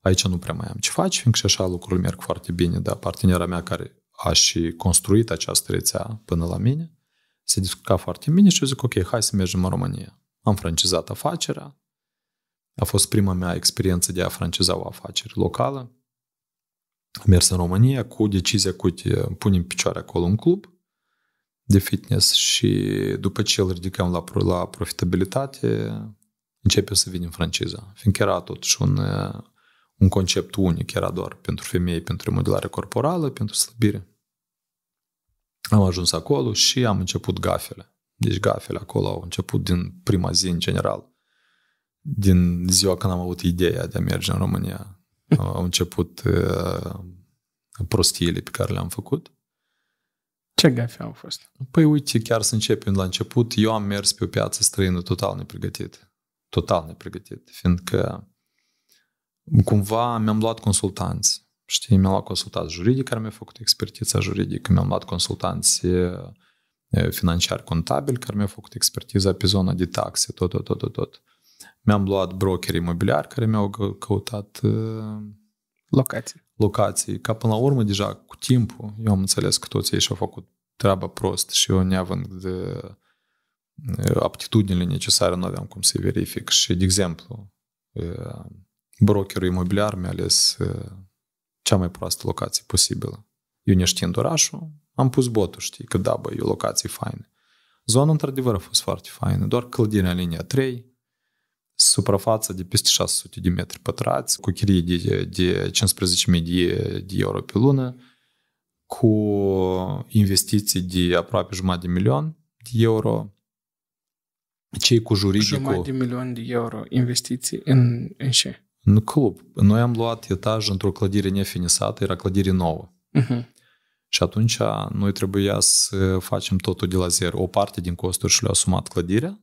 aici nu prea mai am ce faci, fiindcă și așa lucrurile merg foarte bine, dar partenera mea care a și construit această rețea până la mine, se discuta foarte bine și eu zic, ok, hai să mergem în România. Am francizat afacerea. A fost prima mea experiență de a franciza o afacere locală. Am mers în România cu decizia cu te punem picioare acolo în club de fitness și după ce îl ridicăm la, la profitabilitate, începe să vin în franciza. Fiindcă era totuși un, un concept unic, era doar pentru femei, pentru modelare corporală, pentru slăbire. Am ajuns acolo și am început gafele. Deci gafele acolo au început din prima zi în general. Din ziua când am avut ideea de a merge în România, au început uh, prostiile pe care le-am făcut. Ce gafe au fost? Păi uite, chiar să începem la început, eu am mers pe o piață străină total nepregătit. Total nepregătit, fiindcă cumva mi-am luat consultanți știi, mi-am luat consultanți juridic care mi-a făcut expertiza juridică, mi-am luat consultanți financiar contabil care mi au făcut expertiza pe zona de taxe, tot, tot, tot, tot. tot. Mi-am luat brokeri imobiliari care mi-au căutat locații. locații. Ca până la urmă, deja cu timpul, eu am înțeles că toți ei și-au făcut treaba prost și eu neavând de aptitudinile necesare, nu aveam cum să-i verific. Și, de exemplu, brokerul imobiliar mi-a ales cea mai proastă locație posibilă. Eu neștiind orașul, am pus botul, știi, că da, bă, e o locație faină. Zona, într-adevăr, a fost foarte faină, doar clădirea în linia 3, suprafața de peste 600 de metri pătrați, cu chirie de, de 15.000 de, de euro pe lună, cu investiții de aproape jumătate de milion de euro, cei cu juridicul... Jumătate de milion de euro investiții în, în ce? În club, noi am luat etaj într-o clădire nefinisată, era clădire nouă. Uh-huh. Și atunci noi trebuia să facem totul de la zero. O parte din costuri și le-a asumat clădirea,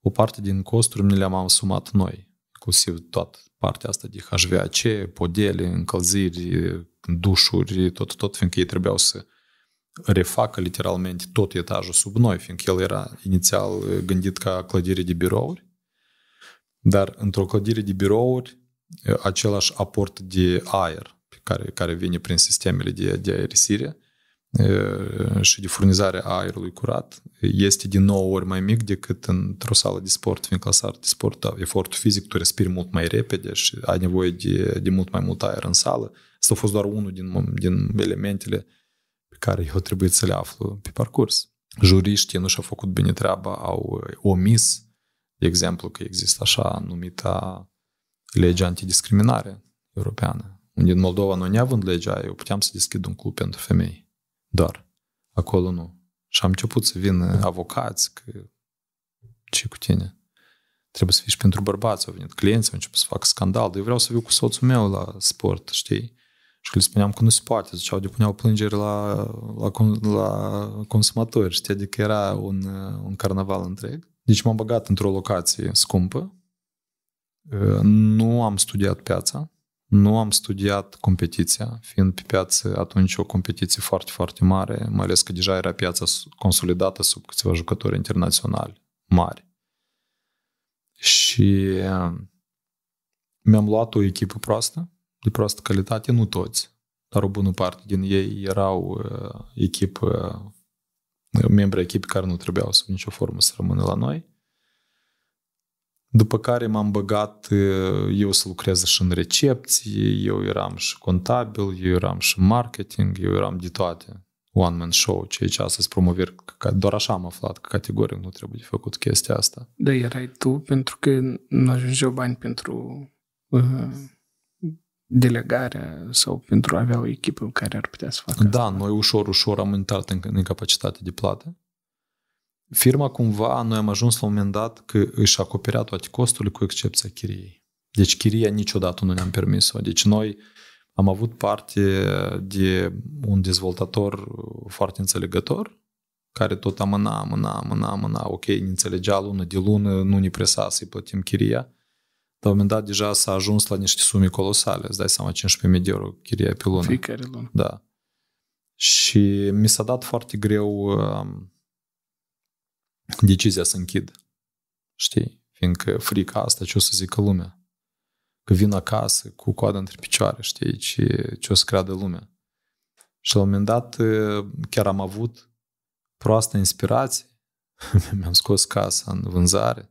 o parte din costuri ne le-am asumat noi, inclusiv toată partea asta de HVAC, podele, încălziri, dușuri, tot, tot, fiindcă ei trebuiau să refacă literalmente tot etajul sub noi, fiindcă el era inițial gândit ca clădire de birouri dar într-o clădire de birouri, același aport de aer care, care vine prin sistemele de, de aerisire și de furnizare a aerului curat este din 9 ori mai mic decât într-o sală de sport, fiindcă la sală de sport da, efortul fizic, tu respiri mult mai repede și ai nevoie de, de mult mai mult aer în sală. Asta a fost doar unul din, din elementele pe care eu trebuie să le aflu pe parcurs. Juriștii nu și-au făcut bine treaba, au omis de exemplu, că există așa numita lege antidiscriminare europeană, unde în Moldova nu neavând legea eu puteam să deschid un club pentru femei. Doar. Acolo nu. Și am început să vin da. avocați, că ce cu tine? Trebuie să fii și pentru bărbați. Au venit clienți, au început să facă scandal. Dar eu vreau să viu cu soțul meu la sport, știi? Și le spuneam că nu se poate. Ziceau, depuneau plângeri la, la, la consumatori, știi? Adică era un, un carnaval întreg. Deci m-am băgat într-o locație scumpă, ă, nu am studiat piața, nu am studiat competiția, fiind pe piață atunci o competiție foarte, foarte mare, mai ales că deja era piața consolidată sub câțiva jucători internaționali mari. Și ă, mi-am luat o echipă proastă, de proastă calitate, nu toți, dar o bună parte din ei erau ă, echipă membrii echipei care nu trebuiau sub nicio formă să rămână la noi. După care m-am băgat eh, eu să lucrez și în recepție, eu eram și contabil, eu eram și marketing, eu eram de toate. One man show, ceea ce astăzi promovări, doar așa am aflat că categoric nu trebuie de făcut chestia asta. Da, erai tu pentru că nu ajungeau bani pentru uh, delegarea sau pentru a avea o echipă care ar putea să facă Da, asta. noi ușor, ușor am intrat în, în capacitate de plată. Firma cumva, noi am ajuns la un moment dat că își acoperea toate costurile cu excepția chiriei. Deci chiria niciodată nu ne-am permis-o. Deci noi am avut parte de un dezvoltator foarte înțelegător, care tot amâna, amâna, amâna, amâna, ok, ne înțelegea lună de lună, nu ne presa să-i plătim chiria la un moment dat deja s-a ajuns la niște sume colosale, îți dai seama 15.000 de euro chiria pe lună. Fiecare lună. Da. Și mi s-a dat foarte greu um, decizia să închid. Știi? Fiindcă frica asta, ce o să zică lumea? Că vin acasă cu coada între picioare, știi? Ce, ce o să creadă lumea? Și la un moment dat uh, chiar am avut proastă inspirație. Mi-am scos casa în vânzare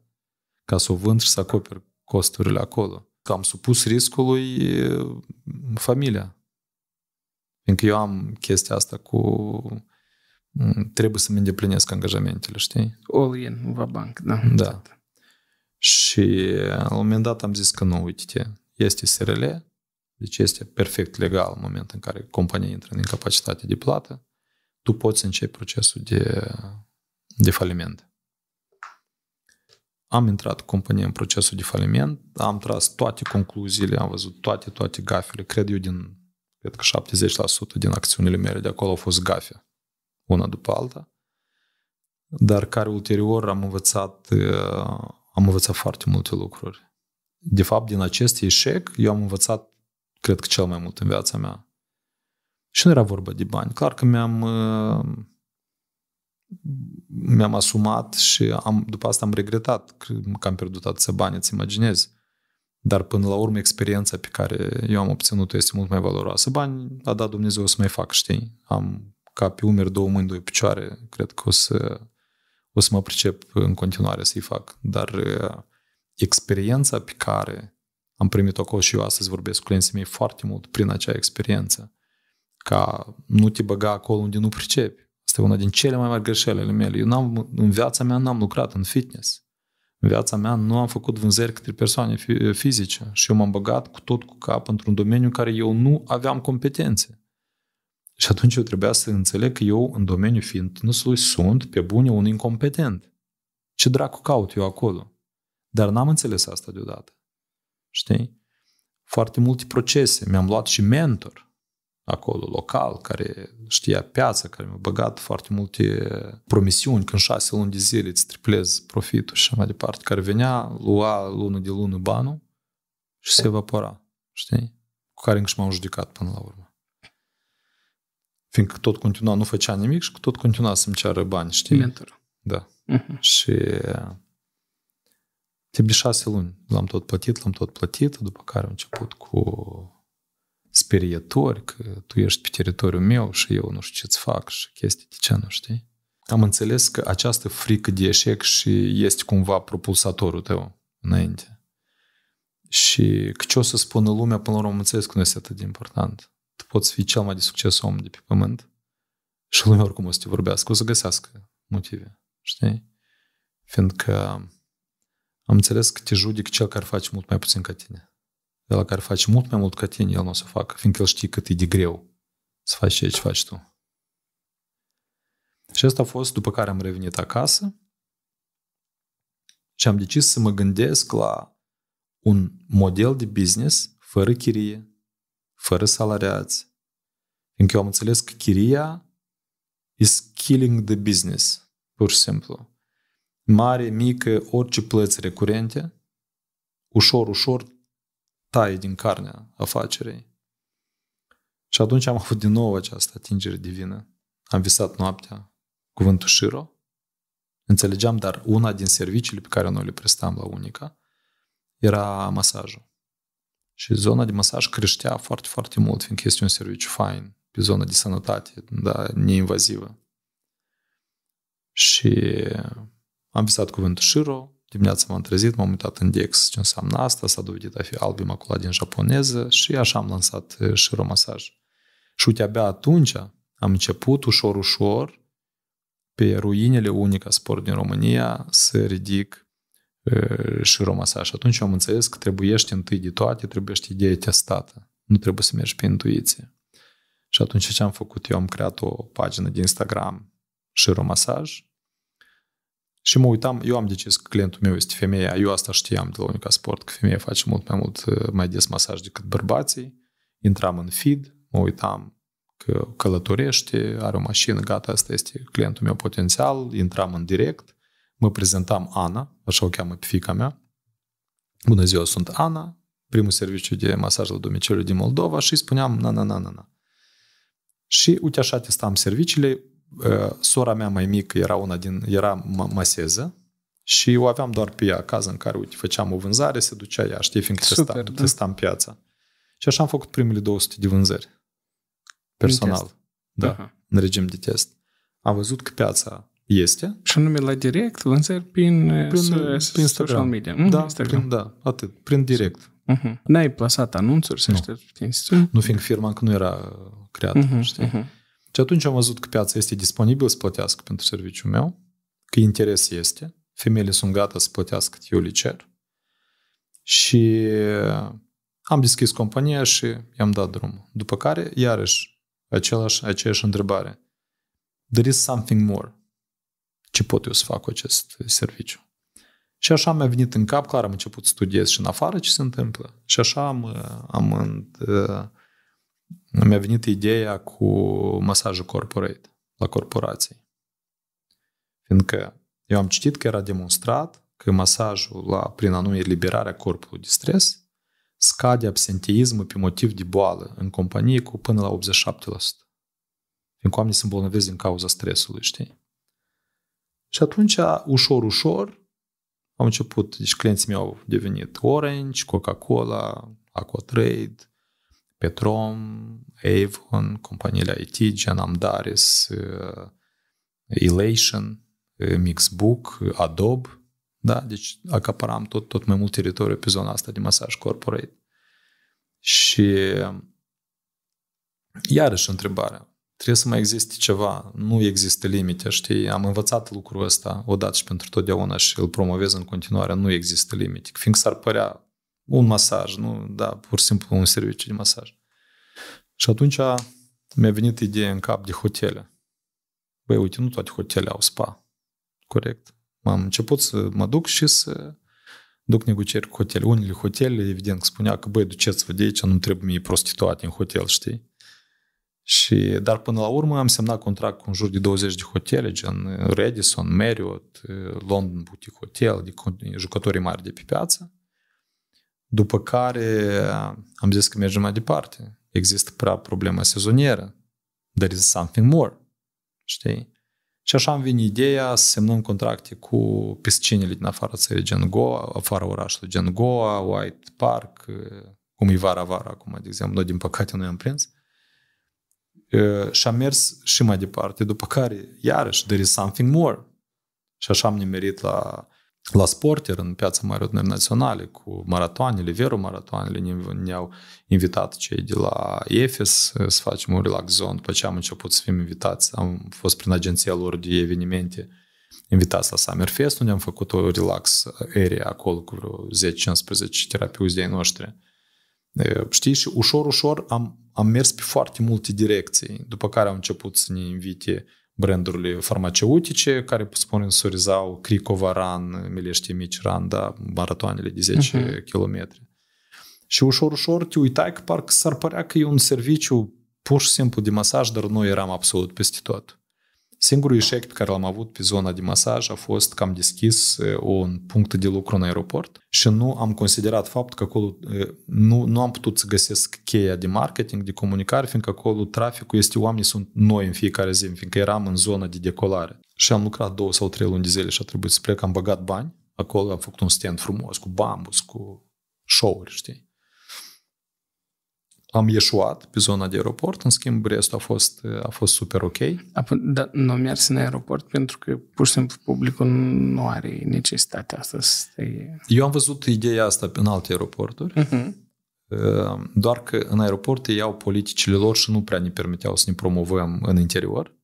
ca să o vând și să acoper costurile acolo. Că am supus riscului familia. Fiindcă eu am chestia asta cu trebuie să-mi îndeplinesc angajamentele, știi? All in, va banc, da. Da. Și la un moment dat am zis că nu, uite-te, este SRL, deci este perfect legal în momentul în care compania intră în incapacitate de plată, tu poți începe procesul de, de faliment am intrat cu compania în procesul de faliment, am tras toate concluziile, am văzut toate, toate gafele, cred eu din, cred că 70% din acțiunile mele de acolo au fost gafe, una după alta, dar care ulterior am învățat, uh, am învățat foarte multe lucruri. De fapt, din acest eșec, eu am învățat, cred că cel mai mult în viața mea. Și nu era vorba de bani. Clar că mi-am uh, mi-am asumat și am, după asta am regretat că am pierdut atâția bani, îți imaginezi. Dar până la urmă experiența pe care eu am obținut-o este mult mai valoroasă. Bani a dat Dumnezeu să mai fac, știi? Am ca pe umeri două mâini, două picioare. Cred că o să, o să mă pricep în continuare să-i fac. Dar uh, experiența pe care am primit-o acolo și eu astăzi vorbesc cu clienții mei foarte mult prin acea experiență. Ca nu te băga acolo unde nu pricepi Asta e una din cele mai mari ale mele. Eu n-am, în viața mea n-am lucrat în fitness. În viața mea nu am făcut vânzări către persoane fizice și eu m-am băgat cu tot cu cap într-un domeniu în care eu nu aveam competențe. Și atunci eu trebuia să înțeleg că eu, în domeniul fitness-ului, sunt pe bune un incompetent. Ce dracu caut eu acolo? Dar n-am înțeles asta deodată. Știi? Foarte multe procese. Mi-am luat și mentor acolo, local, care știa piața, care mi-a băgat foarte multe promisiuni, când șase luni de zile îți triplez profitul și așa mai departe, care venea, lua lună de lună banul și se evapora, știi? Cu care încă și m-au judecat până la urmă. Fiindcă tot continua, nu făcea nimic și tot continua să-mi ceară bani, știi? Mentor. Da. Uh-huh. Și timp de șase luni l-am tot plătit, l-am tot plătit, după care am început cu sperietori că tu ești pe teritoriul meu și eu nu știu ce-ți fac și chestii de ce nu știi. Am înțeles că această frică de eșec și este cumva propulsatorul tău înainte. Și că ce o să spună lumea, până la urmă înțeles că nu este atât de important. Tu poți fi cel mai de succes om de pe pământ și lumea oricum o să te vorbească, o să găsească motive, știi? Fiindcă am înțeles că te judec cel care face mult mai puțin ca tine de la care faci mult mai mult ca tine, el nu o să facă, fiindcă el știe cât e de greu să faci ceea ce faci tu. Și asta a fost după care am revenit acasă și am decis să mă gândesc la un model de business fără chirie, fără salariați, fiindcă eu am înțeles că chiria is killing the business, pur și simplu. Mare, mică, orice plăți recurente, ușor, ușor taie din carnea afacerii. Și atunci am avut din nou această atingere divină. Am visat noaptea cuvântul Shiro. Înțelegeam, dar una din serviciile pe care noi le prestam la Unica era masajul. Și zona de masaj creștea foarte, foarte mult, fiindcă este un serviciu fain pe zona de sănătate, da, neinvazivă. Și am visat cuvântul Shiro, Dimineața m-am trezit, m-am uitat în DEX ce înseamnă asta, s-a dovedit a fi alb imaculat din japoneză și așa am lansat romasaj. Și uite, abia atunci am început ușor, ușor, pe ruinele unica sport din România să ridic romasaj. Și atunci am înțeles că trebuiește întâi de toate, trebuiește idee testată. Nu trebuie să mergi pe intuiție. Și atunci ce am făcut? Eu am creat o pagină de Instagram romasaj, și mă uitam, eu am decis că clientul meu este femeia, eu asta știam de la Unica Sport, că femeia face mult mai mult, uh, mai des masaj decât bărbații. Intram în feed, mă uitam că călătorește, are o mașină, gata, asta este clientul meu potențial, intram în direct, mă prezentam Ana, așa o cheamă pe fica mea. Bună ziua, sunt Ana, primul serviciu de masaj la domiciliu din Moldova și îi spuneam na, na, na, na, na. Și uite așa testam serviciile, Ă, sora mea mai mică era una din, era maseză și o aveam doar pe ea, caz în care, uite, făceam o vânzare, se ducea ea, știi, fiindcă Super, testam, da. în piața. Și așa am făcut primele 200 de vânzări. Personal. Da, uh-huh. în regim de test. Am văzut că piața este. Și anume la direct, vânzări prin, prin, eh, prin social media. Mm, da, Instagram. Prin, da, atât, prin direct. Uh-huh. N-ai plasat anunțuri, să știi? Nu, fiindcă firma încă nu era creată, uh-huh, știi? Uh-huh. Și atunci am văzut că piața este disponibilă să plătească pentru serviciul meu, că interes este, femeile sunt gata să plătească eu le cer. Și am deschis compania și i-am dat drumul. După care, iarăși, același, aceeași întrebare. There is something more. Ce pot eu să fac cu acest serviciu? Și așa mi-a venit în cap, clar, am început să studiez și în afară ce se întâmplă. Și așa am, am, am mi-a venit ideea cu masajul corporate, la corporații. Fiindcă eu am citit că era demonstrat că masajul la, prin anume eliberarea corpului de stres scade absenteismul pe motiv de boală în companie cu până la 87%. Fiindcă oamenii se îmbolnăvesc din cauza stresului, știi? Și atunci, ușor, ușor, am început, deci clienții mei au devenit Orange, Coca-Cola, Aquatrade, Petrom, Avon, companiile IT, Gen Amdaris, eh, Elation, eh, Mixbook, eh, Adobe, da? Deci acaparam tot, tot mai mult teritoriu pe zona asta de masaj corporate. Și iarăși întrebare. Trebuie să mai existe ceva. Nu există limite, știi? Am învățat lucrul ăsta odată și pentru totdeauna și îl promovez în continuare. Nu există limite. Fiindcă s-ar părea un masaj, nu, da, pur și simplu un serviciu de masaj. Și atunci mi-a venit ideea în cap de hotele. Băi, uite, nu toate hotele au spa. Corect. M-am început să mă duc și să duc negocieri cu hotele. Unele hotele, evident, spunea că, băi, duceți-vă de aici, nu trebuie mie prostituate în hotel, știi? Și, dar până la urmă am semnat contract cu în jur de 20 de hotele, gen uh, Redison, Marriott, uh, London Boutique Hotel, de jucătorii mari de pe piață. După care am zis că mergem mai departe. Există prea problema sezonieră. There is something more. Știi? Și așa am venit ideea să semnăm contracte cu piscinele din afara țării, gen Goa, afara orașului, gen Goa, White Park, cum e vara-vara acum, de exemplu. Noi, din păcate, noi am prins. Eh, și am mers și mai departe, după care, iarăși, there is something more. Și așa am nimerit la la sport, în piața mare Adunări Naționale, cu maratoanele, veru maratoanele, ne-au invitat cei de la EFES eh, să facem un relax zone. După ce am început să fim invitați, am fost prin agenția lor de evenimente invitați la Summerfest, unde am făcut o relax area acolo cu vreo 10-15 terapeuți de ai noștri. Eh, știi, și ușor, ușor am, am mers pe foarte multe direcții, după care am început să ne invite uh, brandurile farmaceutice care sponsorizau Cricovaran, milește mici ran, da, maratoanele de 10 uh-huh. km. Și ușor, ușor te uitai că parcă s-ar părea că e un serviciu pur și simplu de masaj, dar noi eram absolut peste tot. Singurul eșec pe care l-am avut pe zona de masaj a fost că am deschis eh, un punct de lucru în aeroport și nu am considerat faptul că acolo eh, nu, nu am putut să găsesc cheia de marketing, de comunicare, fiindcă acolo traficul este, oamenii sunt noi în fiecare zi, fiindcă eram în zona de decolare. Și am lucrat două sau trei luni de zile și a trebuit să plec, am băgat bani, acolo am făcut un stand frumos, cu bambus, cu show-uri, știi? am ieșuat pe zona de aeroport, în schimb Brest a fost, a fost super ok. Dar nu mers în aeroport pentru că pur și simplu publicul nu are necesitatea asta să stăie. Eu am văzut ideea asta în alte aeroporturi, uh-huh. doar că în aeroport ei au politicile lor și nu prea ne permiteau să ne promovăm în interior.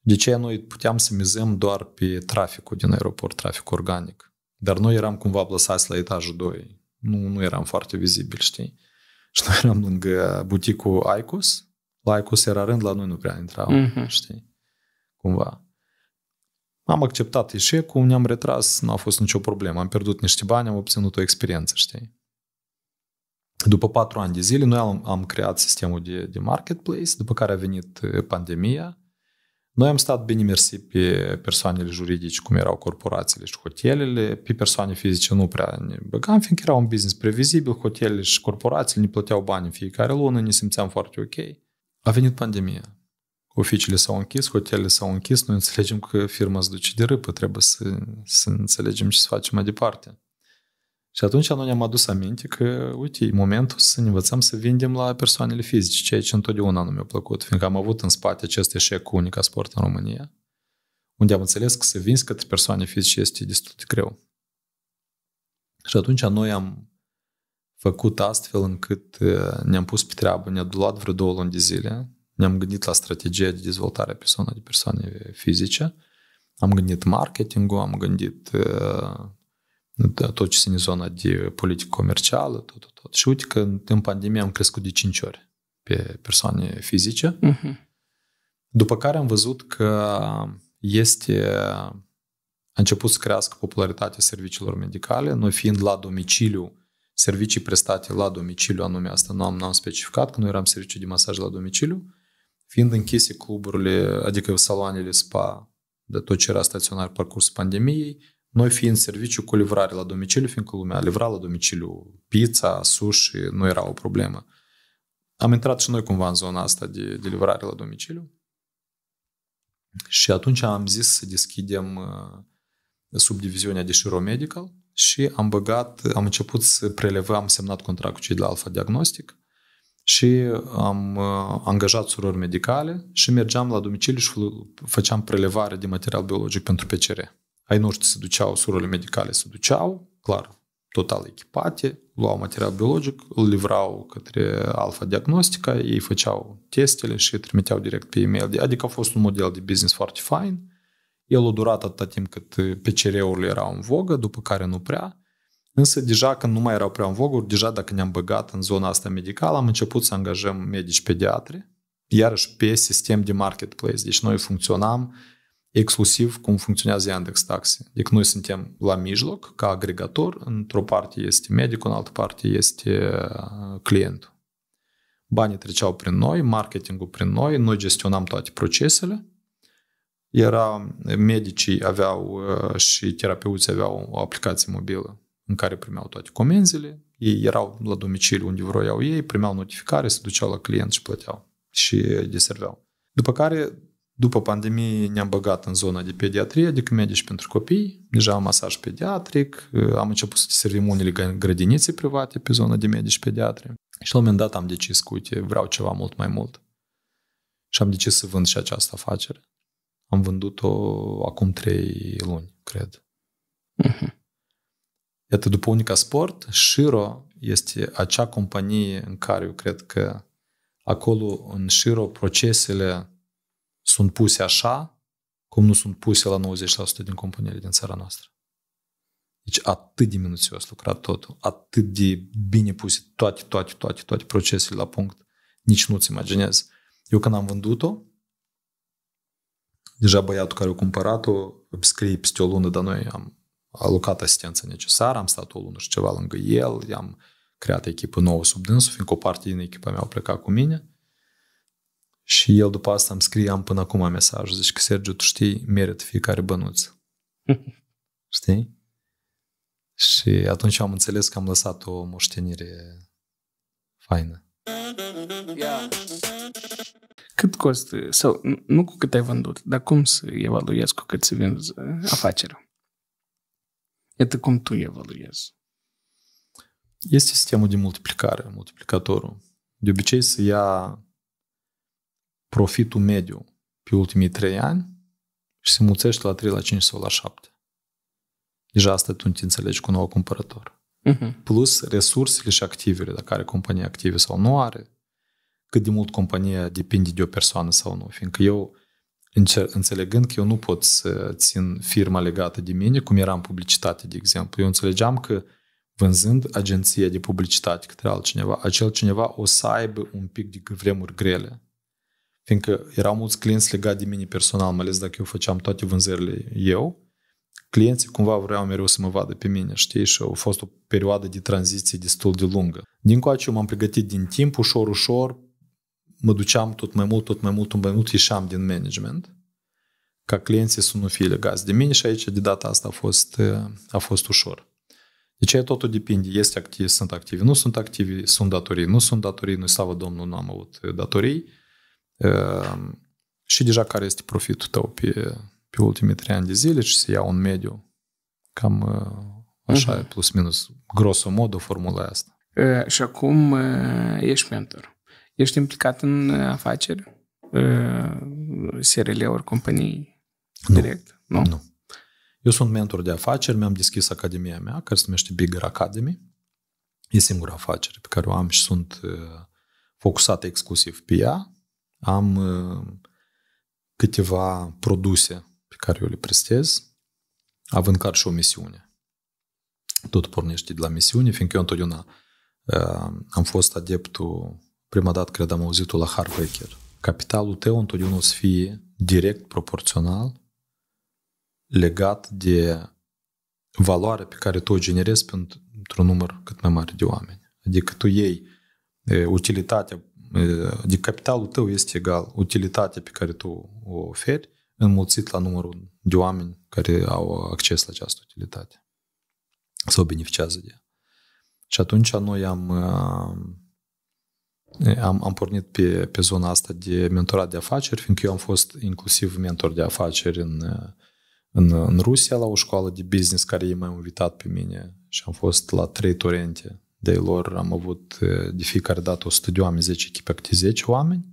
De ce noi puteam să mizăm doar pe traficul din aeroport, trafic organic. Dar noi eram cumva plăsați la etajul 2. Nu, nu eram foarte vizibili, știi? Și noi eram lângă buticul Aicus. La Aicus era rând, la noi nu prea intra, uh-huh. Mhm. știi? Cumva. Am acceptat eșecul, ne-am retras, nu a fost nicio problemă. Am pierdut niște bani, am obținut o experiență, știi? După patru ani de zile, noi am, am creat sistemul de, de marketplace, după care a venit eh, pandemia, noi am stat bine mersi pe persoanele juridice, cum erau corporațiile și hotelele, pe persoane fizice nu prea ne băgam, fiindcă era un business previzibil, hotelele și corporațiile ne plăteau bani în fiecare lună, ne simțeam foarte ok. A venit pandemia. Oficiile s-au închis, hotelele s-au închis, noi înțelegem că firma se duce de râpă, trebuie să, să înțelegem ce să facem mai departe. Și atunci noi ne-am adus aminte că, uite, e momentul să ne învățăm să vindem la persoanele fizice, ceea ce întotdeauna nu mi-a plăcut, fiindcă am avut în spate acest eșec cu Unica Sport în România, unde am înțeles că să vinzi către persoane fizice este destul de greu. Și atunci noi am făcut astfel încât uh, ne-am pus pe treabă, ne-a luat vreo două luni de zile, ne-am gândit la strategia de dezvoltare a persoanei de persoane fizice, am gândit marketingul, am gândit uh, tot ce ține zona de politică comercială, tot, tot, tot. Și uite că în pandemie am crescut de 5 ori pe persoane fizice. Uh-huh. După care am văzut că este a început să crească popularitatea serviciilor medicale, noi fiind la domiciliu, servicii prestate la domiciliu, anume asta nu am, n-am specificat, că noi eram serviciu de masaj la domiciliu, fiind închise cluburile, adică saloanele spa, de tot ce era staționar parcursul pandemiei, noi fiind serviciu cu livrare la domiciliu, fiindcă lumea livra la domiciliu pizza, sushi, nu era o problemă. Am intrat și noi cumva în zona asta de, de livrare la domiciliu. Și atunci am zis să deschidem uh, subdiviziunea de Shiro Medical și am băgat, am început să prelevăm, am semnat contract cu cei de la Alfa Diagnostic și am uh, angajat surori medicale și mergeam la domiciliu și făceam prelevare de material biologic pentru PCR ai noștri se duceau, surorile medicale se duceau, clar, total echipate, luau material biologic, îl livrau către Alfa Diagnostica, ei făceau testele și trimiteau direct pe e-mail. Adică a fost un model de business foarte fain. El a durat atâta timp cât PCR-urile erau în vogă, după care nu prea. Însă deja când nu mai erau prea în voguri, deja dacă ne-am băgat în zona asta medicală, am început să angajăm medici pediatri, iarăși pe sistem de marketplace. Deci noi funcționam exclusiv cum funcționează Yandex Taxi. Deci noi suntem la mijloc, ca agregator, într-o parte este medic, în altă parte este uh, clientul. Banii treceau prin noi, marketingul prin noi, noi gestionam toate procesele. Era, medicii aveau uh, și terapeuții aveau o aplicație mobilă în care primeau toate comenzile, ei erau la domiciliu unde vroiau ei, primeau notificare, se duceau la client și plăteau și deserveau. După care după pandemie ne-am băgat în zona de pediatrie, adică medici pentru copii, deja am masaj pediatric, uh, am început să servim unele grădinițe private pe zona de medici pediatri. Și la un moment dat am decis că, uite, vreau ceva mult mai mult. Și am decis să vând și această afacere. Am vândut-o acum trei luni, cred. Uh-huh. Iată, după Unica Sport, Shiro este acea companie în care eu cred că acolo în Shiro procesele sunt puse așa cum nu sunt puse la 90% din companiile din țara noastră. Deci atât de minuțios lucrat totul, atât de bine puse toate, toate, toate, toate procesele la punct. Nici nu-ți imaginezi. Eu când am vândut-o, deja băiatul care a cumpărat-o scrie peste o lună, dar noi am alocat asistența necesară, am stat o lună și ceva lângă el, am creat echipă nouă sub dânsul, fiindcă o parte din echipa mea a plecat cu mine. Și el după asta îmi scrie, am până acum mesajul, zici că Sergiu, tu știi, merit fiecare bănuț. știi? Și atunci am înțeles că am lăsat o moștenire faină. Cât costă, sau nu cu cât ai vândut, dar cum să evaluezi cu cât se vinzi afacerea? Iată cum tu evaluezi. Este sistemul de multiplicare, multiplicatorul. De obicei să ia profitul mediu pe ultimii 3 ani și se mulțește la 3, la 5 sau la 7. Deja asta tu te înțelegi cu nou cumpărător. Uh-huh. Plus resursele și activele, dacă are compania active sau nu are, cât de mult compania depinde de o persoană sau nu. Fiindcă eu, înțelegând că eu nu pot să țin firma legată de mine, cum era în publicitate, de exemplu, eu înțelegeam că vânzând agenția de publicitate către altcineva, acel cineva o să aibă un pic de vremuri grele Fiindcă erau mulți clienți legați de mine personal, mai ales dacă eu făceam toate vânzările eu, clienții cumva vreau mereu să mă vadă pe mine, știi? Și a fost o perioadă de tranziție destul de lungă. Din coace eu m-am pregătit din timp, ușor, ușor, mă duceam tot mai mult, tot mai mult, tot mai mult, ieșeam din management ca clienții să nu fie legați de mine și aici de data asta a fost, a fost ușor. Deci aia totul depinde. Este activ, sunt activi, nu sunt activi, sunt datorii, nu sunt datorii, nu slavă Domnul, nu am avut datorii și deja care este profitul tău pe, pe ultimii trei ani de zile și să ia un mediu. Cam uh, așa, uh-huh. plus minus, grosomodo, formula asta. Ă, și acum ă, ești mentor. Ești implicat în afaceri? Ă, SRL-uri, companii? Nu. Direct? Nu? Nu. Eu sunt mentor de afaceri, mi-am deschis academia mea, care se numește Bigger Academy. E singura afacere pe care o am și sunt focusat exclusiv pe ea. Am uh, câteva produse pe care eu le prestez, având ca și o misiune. Tot pornește de la misiune, fiindcă eu întotdeauna uh, am fost adeptul, prima dată cred am auzit-o la Harvecker. Capitalul tău întotdeauna o să fie direct proporțional legat de valoarea pe care tu o generezi pentru un număr cât mai mare de oameni. Adică tu iei uh, utilitatea de adică capitalul tău este egal. Utilitatea pe care tu o oferi înmulțit la numărul de oameni care au acces la această utilitate sau beneficiază de ea. Și atunci noi am, uh, am, am pornit pe, pe zona asta de mentorat de afaceri, fiindcă eu am fost inclusiv mentor de afaceri în, în, în Rusia la o școală de business care ei m-au invitat pe mine și am fost la trei torente de lor am avut eh, de fiecare dată 100 de oameni, 10 echipe, câte 10 oameni.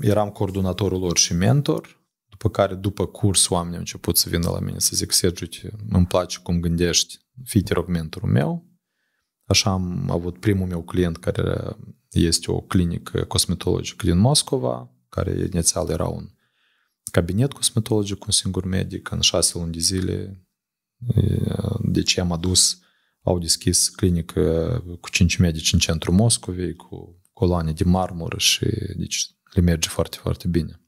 Eram coordonatorul lor și mentor, după care, după curs, oamenii au început să vină la mine să zic, Sergiu, îmi place cum gândești, fii te rog mentorul meu. Așa am avut primul meu client care este o clinică cosmetologică din Moscova, care inițial era un cabinet cosmetologic cu un singur medic. În șase luni de zile, deci am adus au deschis clinică cu 5 medici în centrul Moscovei, cu coloane de marmură și deci le merge foarte, foarte bine.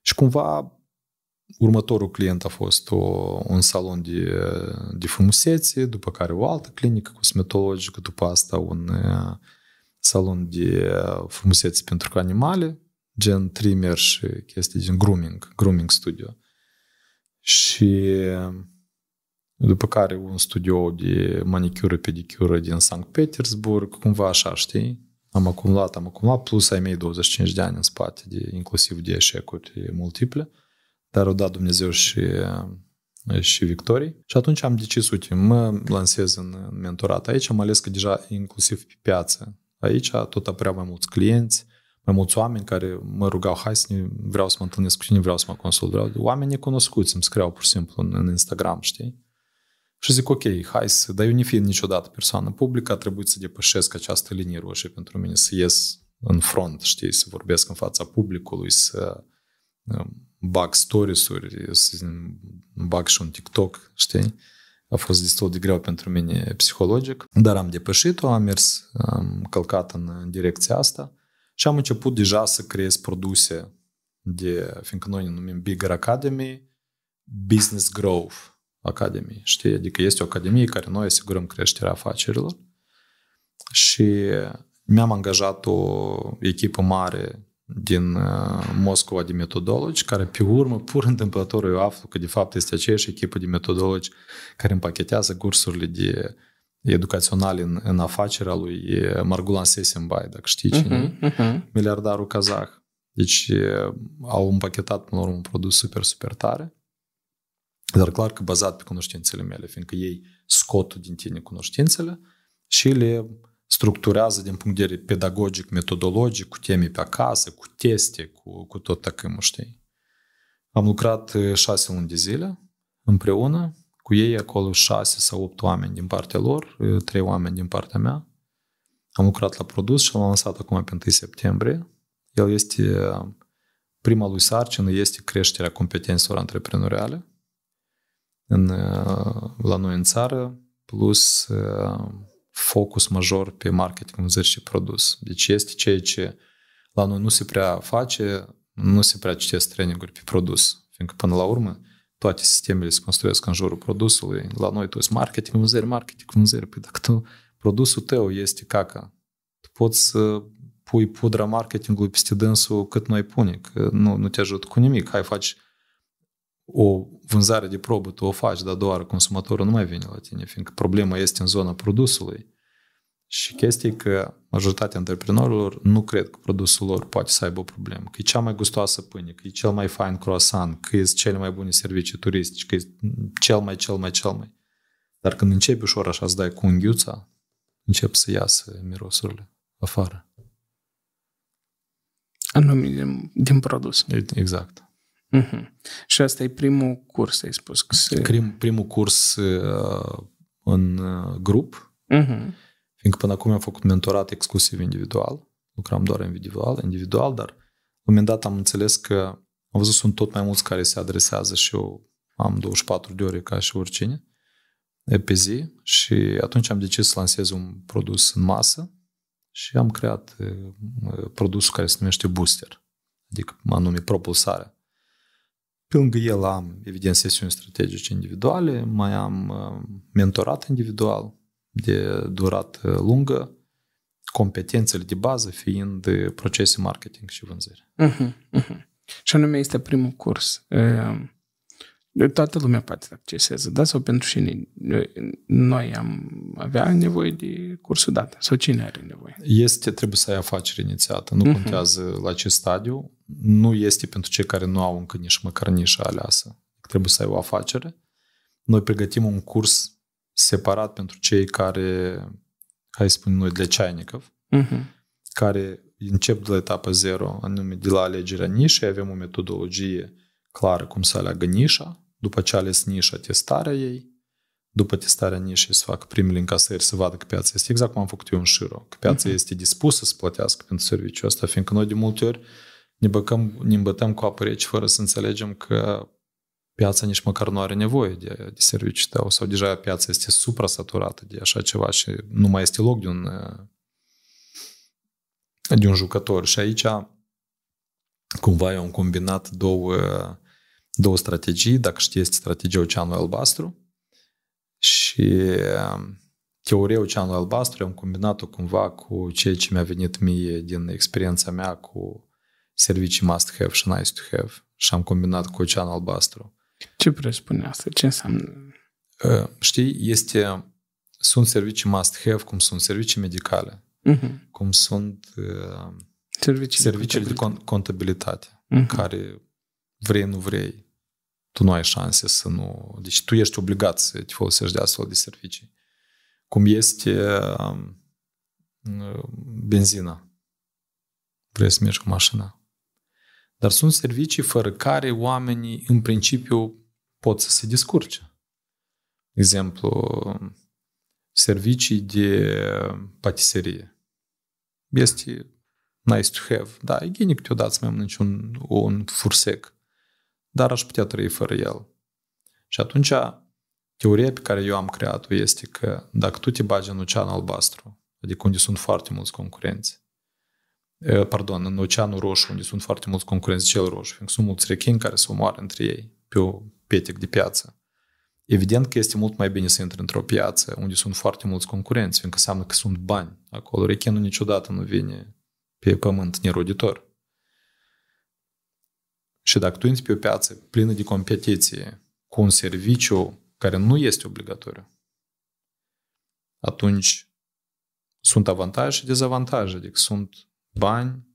Și cumva următorul client a fost o, un salon de, de frumusețe, după care o altă clinică cosmetologică, după asta un salon de frumusețe pentru animale, gen trimmer și chestii din grooming, grooming studio. Și după care un studio de manicură-pedicură din Sankt Petersburg, cumva așa, știi? Am acumulat, am acumulat, plus ai mei 25 de ani în spate, de, inclusiv de eșecuri multiple, dar o dat Dumnezeu și și victorii. Și atunci am decis, uite, mă lansez în mentorat aici, am ales că deja inclusiv pe piață. Aici tot apăreau mai mulți clienți, mai mulți oameni care mă rugau, hai să ne, vreau să mă întâlnesc cu tine, vreau să mă consult, vreau. Oameni necunoscuți îmi scriau pur și simplu în, în Instagram, știi? Și zic, ok, hai să, dar eu ne fiind niciodată persoană publică, a trebuit să depășesc această linie roșie pentru mine, să ies în front, știi, să vorbesc în fața publicului, să um, bag stories-uri, să bag și un TikTok, știi? A fost destul de greu pentru mine psihologic, dar am depășit-o, am mers, am călcat în direcția asta și am început deja să creez produse de, fiindcă noi ne numim Bigger Academy, Business Growth Academy. Știi? Adică este o academie care noi asigurăm creșterea afacerilor și mi-am angajat o echipă mare din uh, Moscova de metodologi, care pe urmă, pur întâmplător, eu aflu că de fapt este aceeași echipă de metodologi care împachetează cursurile de educaționale în, în afacerea lui uh, Margulan Sesimbai, dacă știi cine uh-huh, uh-huh. miliardarul kazah. Deci uh, au împachetat până la urmă un produs super, super tare dar clar că bazat pe cunoștințele mele, fiindcă ei scot din tine cunoștințele și le structurează din punct de vedere pedagogic, metodologic, cu teme pe acasă, cu teste, cu, cu tot tăcâmul, știi? Am lucrat uh, șase luni de zile împreună, cu ei acolo șase sau opt oameni din partea lor, uh, trei oameni din partea mea. Am lucrat la produs și l-am lansat acum pe 1 septembrie. El este, uh, prima lui sarcină este creșterea competențelor antreprenoriale în, uh, la noi în țară, plus uh, focus major pe marketing, vânzări și produs. Deci este ceea ce la noi nu se prea face, nu se prea citesc training pe produs, fiindcă până la urmă toate sistemele se construiesc în jurul produsului. La noi tu marketing, vânzări, marketing, vânzări. Păi dacă tu, produsul tău este caca, tu poți să pui pudra marketingului peste dânsul cât noi pune, că nu, nu te ajută cu nimic. Hai faci o vânzare de probă tu o faci, dar doar consumatorul nu mai vine la tine, fiindcă problema este în zona produsului. Și chestia e că majoritatea antreprenorilor nu cred că produsul lor poate să aibă o problemă, că e cea mai gustoasă pâine, că e cel mai fain croissant, că e cele mai bune servicii turistici, că e cel mai, cel mai, cel mai. Dar când începi ușor așa să dai cu unghiuța, încep să iasă mirosurile afară. Anumit din, din produs. Exact. Mm-hmm. Și asta e primul curs, ai spus. Că se... Prim, primul curs uh, în uh, grup, mm-hmm. fiindcă până acum am făcut mentorat exclusiv individual, lucram doar individual, individual, dar la un moment dat am înțeles că am văzut sunt tot mai mulți care se adresează și eu am 24 de ore ca și oricine pe zi și atunci am decis să lansez un produs în masă și am creat uh, uh produsul care se numește Booster, adică anume propulsarea pe lângă el am, evident, sesiuni strategice individuale, mai am uh, mentorat individual de durată lungă, competențele de bază fiind procese marketing și vânzări. Uh-huh, uh-huh. Și anume este primul curs. Uh, toată lumea poate să accesează, da? Sau pentru cine? Noi am avea nevoie de cursul dat. Sau cine are nevoie? Este, trebuie să ai afacere inițiată. Nu uh-huh. contează la ce stadiu. Nu este pentru cei care nu au încă nici măcar nișa aleasă. Trebuie să ai o afacere. Noi pregătim un curs separat pentru cei care, hai să spunem noi, de ceainicăv, uh-huh. Mhm. care încep de la etapa zero, anume de la alegerea nișei, avem o metodologie clară cum să aleagă nișa, după ce ales nișa, testarea ei, după testarea nișei să fac primele încasări, să vadă că piața este exact cum am făcut eu în Șiro, că piața uh-huh. este dispusă să plătească pentru serviciul ăsta, fiindcă noi de multe ori ne, băcăm, ne îmbătăm cu apă rece fără să înțelegem că piața nici măcar nu are nevoie de, de serviciul tău sau deja piața este suprasaturată de așa ceva și nu mai este loc de un, de un jucător. Și aici cumva eu am combinat două două strategii, dacă știți strategia Oceanului Albastru și um, teoria Oceanului Albastru, am combinat-o cumva cu ceea ce mi-a venit mie din experiența mea cu servicii must-have și nice-to-have și am combinat cu Oceanul Albastru. Ce presupune asta? Ce înseamnă? Uh, știi, este, sunt servicii must-have, cum sunt servicii medicale, uh-huh. cum sunt uh, servicii, de contabilitate, de contabilitate uh-huh. care vrei, nu vrei, tu nu ai șanse să nu... Deci tu ești obligat să te folosești de astfel de servicii. Cum este um, benzina. Vrei să mergi cu mașina. Dar sunt servicii fără care oamenii, în principiu, pot să se descurce. exemplu, servicii de patiserie. Este nice to have. Da, e ghinic câteodată să mai un, un fursec dar aș putea trăi fără el. Și atunci, teoria pe care eu am creat-o este că dacă tu te bagi în ocean albastru, adică unde sunt foarte mulți concurenți, pardon, în oceanul roșu, unde sunt foarte mulți concurenți cel roșu, fiindcă sunt mulți rechini care se omoară între ei pe o petec de piață. Evident că este mult mai bine să intri într-o piață unde sunt foarte mulți concurenți, fiindcă înseamnă că sunt bani acolo. Rechinul niciodată nu vine pe pământ neroditor. Și dacă tu intri pe o piață plină de competiție cu un serviciu care nu este obligatoriu, atunci sunt avantaje și dezavantaje. Adică sunt bani,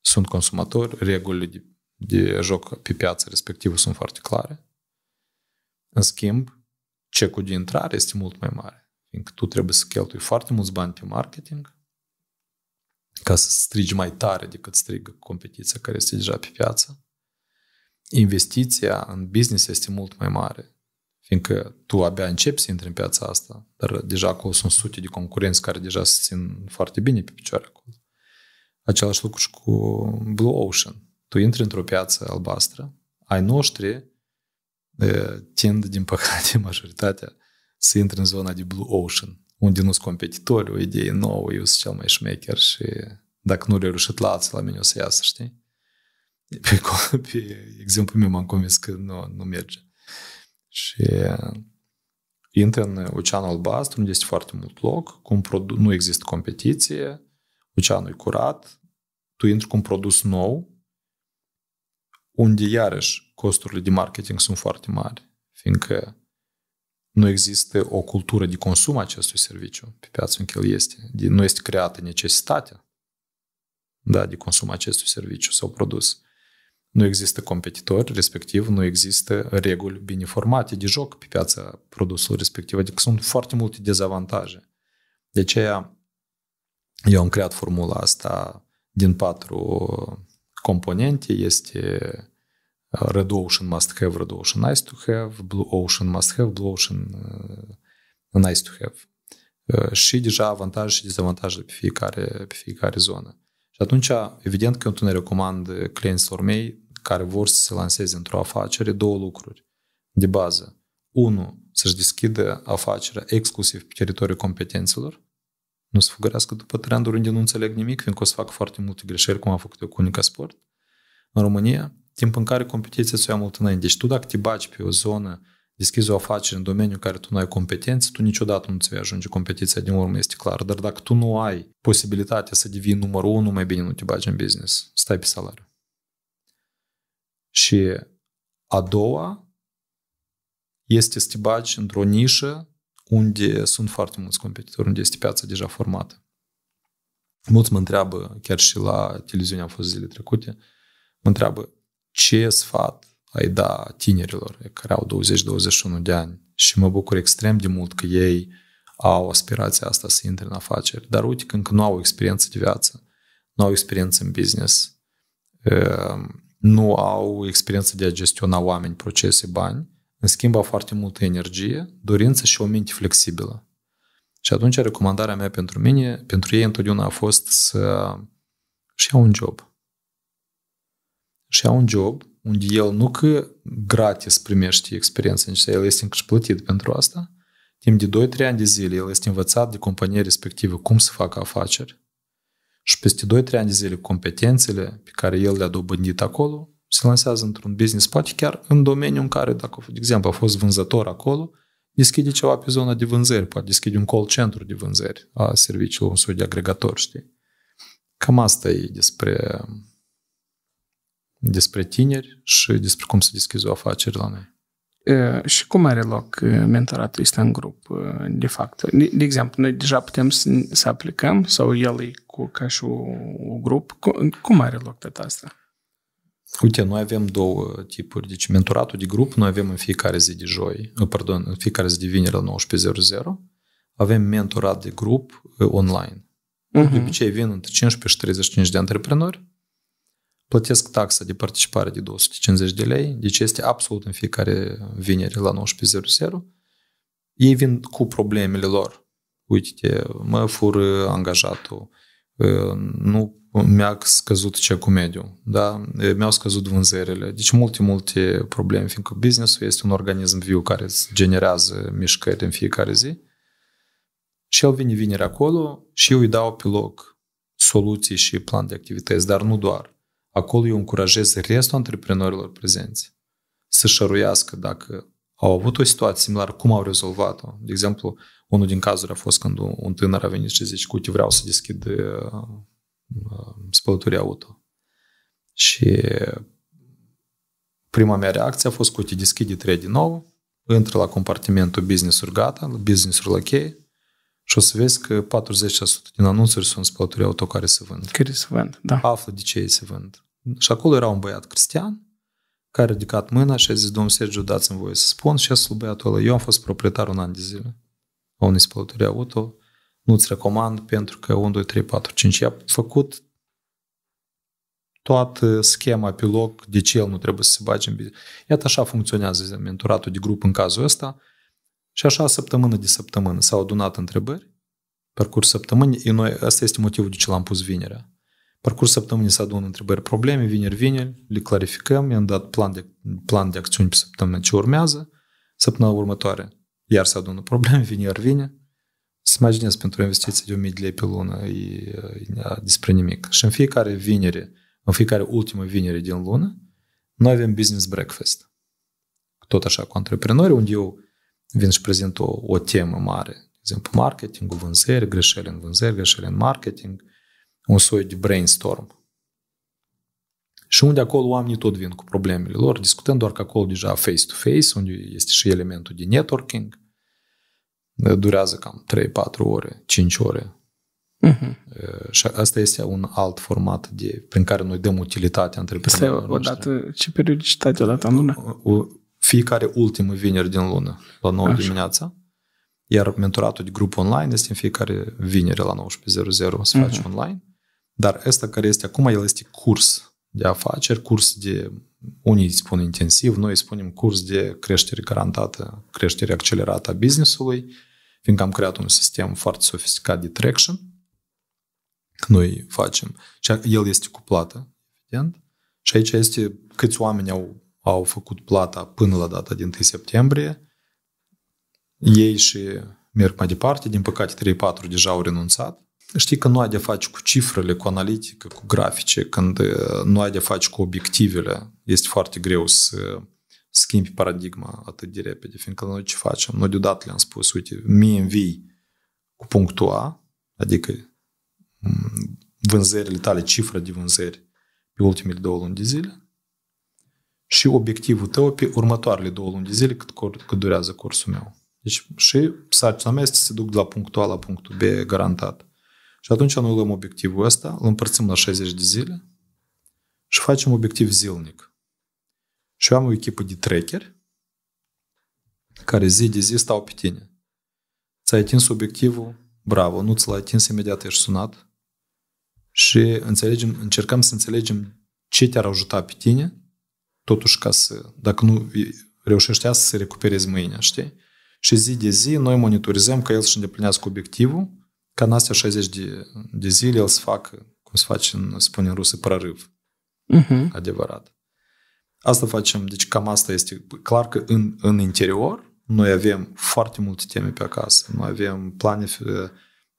sunt consumatori, regulile de, de joc pe piață respectivă sunt foarte clare. În schimb, cecul de intrare este mult mai mare, fiindcă tu trebuie să cheltui foarte mulți bani pe marketing ca să strigi mai tare decât strigă competiția care este deja pe piață investiția în business este mult mai mare. Fiindcă tu abia începi să intri în piața asta, dar deja acolo sunt sute de concurenți care deja se țin foarte bine pe picioare acolo. Același lucru și cu Blue Ocean. Tu intri într-o piață albastră, ai noștri tind, din păcate, majoritatea să intri în zona de Blue Ocean, unde nu sunt competitori, o idee nouă, eu sunt cel mai șmecher și dacă nu reușit la alții, la mine o să iasă, știi? Pe, pe exemplu meu m-am convins că nu, nu merge. Și uh, intră în Oceanul Albastru, unde este foarte mult loc, cu un produ- nu există competiție, oceanul e curat, tu intri cu un produs nou, unde iarăși costurile de marketing sunt foarte mari, fiindcă nu există o cultură de consum a acestui serviciu pe piață în el este. Nu este creată necesitatea da, de consum a acestui serviciu sau produs nu există competitori, respectiv nu există reguli bine formate de joc pe piața produsului respectiv. Adică sunt foarte multe dezavantaje. De aceea eu am creat formula asta din patru componente. Este Red Ocean must have, Red Ocean nice to have, Blue Ocean must have, Blue Ocean uh, nice to have. Uh, și deja avantaje și dezavantaje pe fiecare, pe fiecare zonă. Și atunci, evident că eu ne recomand clienților mei care vor să se lanseze într-o afacere două lucruri de bază. Unu, să-și deschidă afacerea exclusiv pe teritoriul competențelor, nu se fugărească după trenduri unde nu înțeleg nimic, fiindcă o să fac foarte multe greșeli, cum am făcut eu cu Unica Sport în România, timp în care competiția se ia mult înainte. Deci tu dacă te baci pe o zonă, deschizi o afacere în domeniul în care tu nu ai competențe, tu niciodată nu ți vei ajunge competiția din urmă, este clar. Dar dacă tu nu ai posibilitatea să devii numărul unu, mai bine nu te bagi în business. Stai pe salariu. Și a doua este să te bagi într-o nișă unde sunt foarte mulți competitori, unde este piața deja formată. Mulți mă întreabă, chiar și la televiziune am fost zile trecute, mă întreabă ce sfat ai da tinerilor care au 20-21 de ani și mă bucur extrem de mult că ei au aspirația asta să intre în afaceri, dar uite că încă nu au experiență de viață, nu au experiență în business, ehm, nu au experiență de a gestiona oameni, procese, bani, în schimb au foarte multă energie, dorință și o minte flexibilă. Și atunci recomandarea mea pentru mine, pentru ei întotdeauna a fost să și iau un job. Și iau un job unde el nu că gratis primește experiență, nici el este încă și plătit pentru asta, timp de 2-3 ani de zile el este învățat de companie respectivă cum să facă afaceri, și peste 2-3 ani de zile competențele pe care el le-a dobândit acolo se lansează într-un business, poate chiar în domeniul în care, dacă, de exemplu, a fost vânzător acolo, deschide ceva pe zona de vânzări, poate deschide un call centru de vânzări a serviciilor, un soi de agregator, știi? Cam asta e despre, despre tineri și despre cum să deschizi o afacere la noi. E, și cum are loc mentoratul este în grup, de fapt? De, de exemplu, noi deja putem să, să aplicăm sau el e cu, ca și un grup. Cum, cum are loc pe asta? Uite, noi avem două tipuri. Deci mentoratul de grup noi avem în fiecare zi de joi, uh, pardon, în fiecare zi de vineri la 19.00. Avem mentorat de grup uh, online. Uh-huh. De obicei vin între 15 și 35 de antreprenori, plătesc taxa de participare de 250 de lei, deci este absolut în fiecare vineri la 19.00. Ei vin cu problemele lor. Uite, mă fur angajatul, nu mi-a scăzut ce cu mediul, da? mi-au scăzut vânzările. Deci multe, multe probleme, fiindcă businessul este un organism viu care generează mișcări în fiecare zi. Și el vine vineri acolo și eu îi dau pe loc soluții și plan de activități, dar nu doar. Acolo eu încurajez restul antreprenorilor prezenți să șăruiască dacă au avut o situație similară, cum au rezolvat-o? De exemplu, unul din cazuri a fost când un tânăr a venit și zice, uite, vreau să deschid uh, uh, spălătoria auto. Și prima mea reacție a fost cu te deschide trei din nou, intră la compartimentul business-uri gata, business-uri la cheie, și o să vezi că 40% din anunțuri sunt spălătorii auto care se vând. Care se vând, da. Află de ce ei se vând. Și acolo era un băiat cristian care a ridicat mâna și a zis, domnul Sergiu, dați-mi voie să spun și a spus băiatul ăla. Eu am fost proprietar un an de zile a unei spălătorii auto, nu-ți recomand pentru că 1, 2, 3, 4, 5. I-a făcut toată schema pe loc de ce el nu trebuie să se bage în business. Iată așa funcționează mentoratul de grup în cazul ăsta și așa săptămână de săptămână s-au adunat întrebări, parcurs săptămâni, eu noi, asta este motivul de ce l-am pus vinerea parcurs săptămânii să adun întrebări, probleme, vineri, vineri, le clarificăm, i-am dat plan de, plan de acțiuni pe săptămâna ce urmează, săptămâna următoare iar să adună probleme, vineri, vine, să imaginez pentru investiții de 1000 de lei pe lună e, e despre nimic. Și în fiecare vinere, în fiecare ultimă vinere din lună, noi avem business breakfast. Tot așa cu antreprenori, unde eu vin și prezint o, o temă mare, de exemplu marketing, vânzări, greșeli în vânzări, greșeli în marketing, un soi de brainstorm. Și unde acolo oamenii tot vin cu problemele lor, discutăm doar că acolo deja face-to-face, unde este și elementul de networking, durează cam 3-4 ore, 5 ore. Uh-huh. Și asta este un alt format de, prin care noi dăm utilitatea antreprenorilor. Asta o dată, ce periodicitate o dată în lună? Fiecare ultimă vineri din lună, la 9 Așa. dimineața, iar mentoratul de grup online este în fiecare vineri la 19.00 se mhm. face uh-huh. online dar ăsta care este acum, el este curs de afaceri, curs de, unii îi spun intensiv, noi îi spunem curs de creștere garantată, creștere accelerată a businessului, fiindcă am creat un sistem foarte sofisticat de traction, noi facem. Și el este cu plată, evident. Și aici este câți oameni au, au făcut plata până la data din 1 septembrie. Ei și merg mai departe. Din păcate, 3-4 deja au renunțat. Știi că nu ai de face cu cifrele, cu analitică, cu grafice, când uh, nu ai de face cu obiectivele, este foarte greu să schimbi paradigma atât de repede, fiindcă noi ce facem? Noi deodată le-am spus, uite, mie îmi vii cu punctul A, adică mm, vânzările tale, cifra de vânzări pe ultimele două luni de zile și obiectivul tău pe următoarele două luni de zile cât, cât durează cursul meu. Deci și sarcina mea este să duc de la punctul A la punctul B garantat. Și atunci noi luăm obiectivul ăsta, îl împărțim la 60 de zile și facem obiectiv zilnic. Și eu am o echipă de tracker care zi de zi stau pe tine. Ți-ai atins obiectivul? Bravo, nu ți l-ai atins imediat, ești sunat. Și înțelegem, încercăm să înțelegem ce te-ar ajuta pe tine, totuși ca să, dacă nu reușești să se recuperezi mâine, știi? Și zi de zi noi monitorizăm că el își îndeplinească obiectivul ca în astea 60 de, de zile el să facă, cum se face în, spune în rusă, prărâv. Uh-huh. Mhm. Adevărat. Asta facem, deci cam asta este clar că în, în interior noi avem foarte multe teme pe acasă, noi avem plane,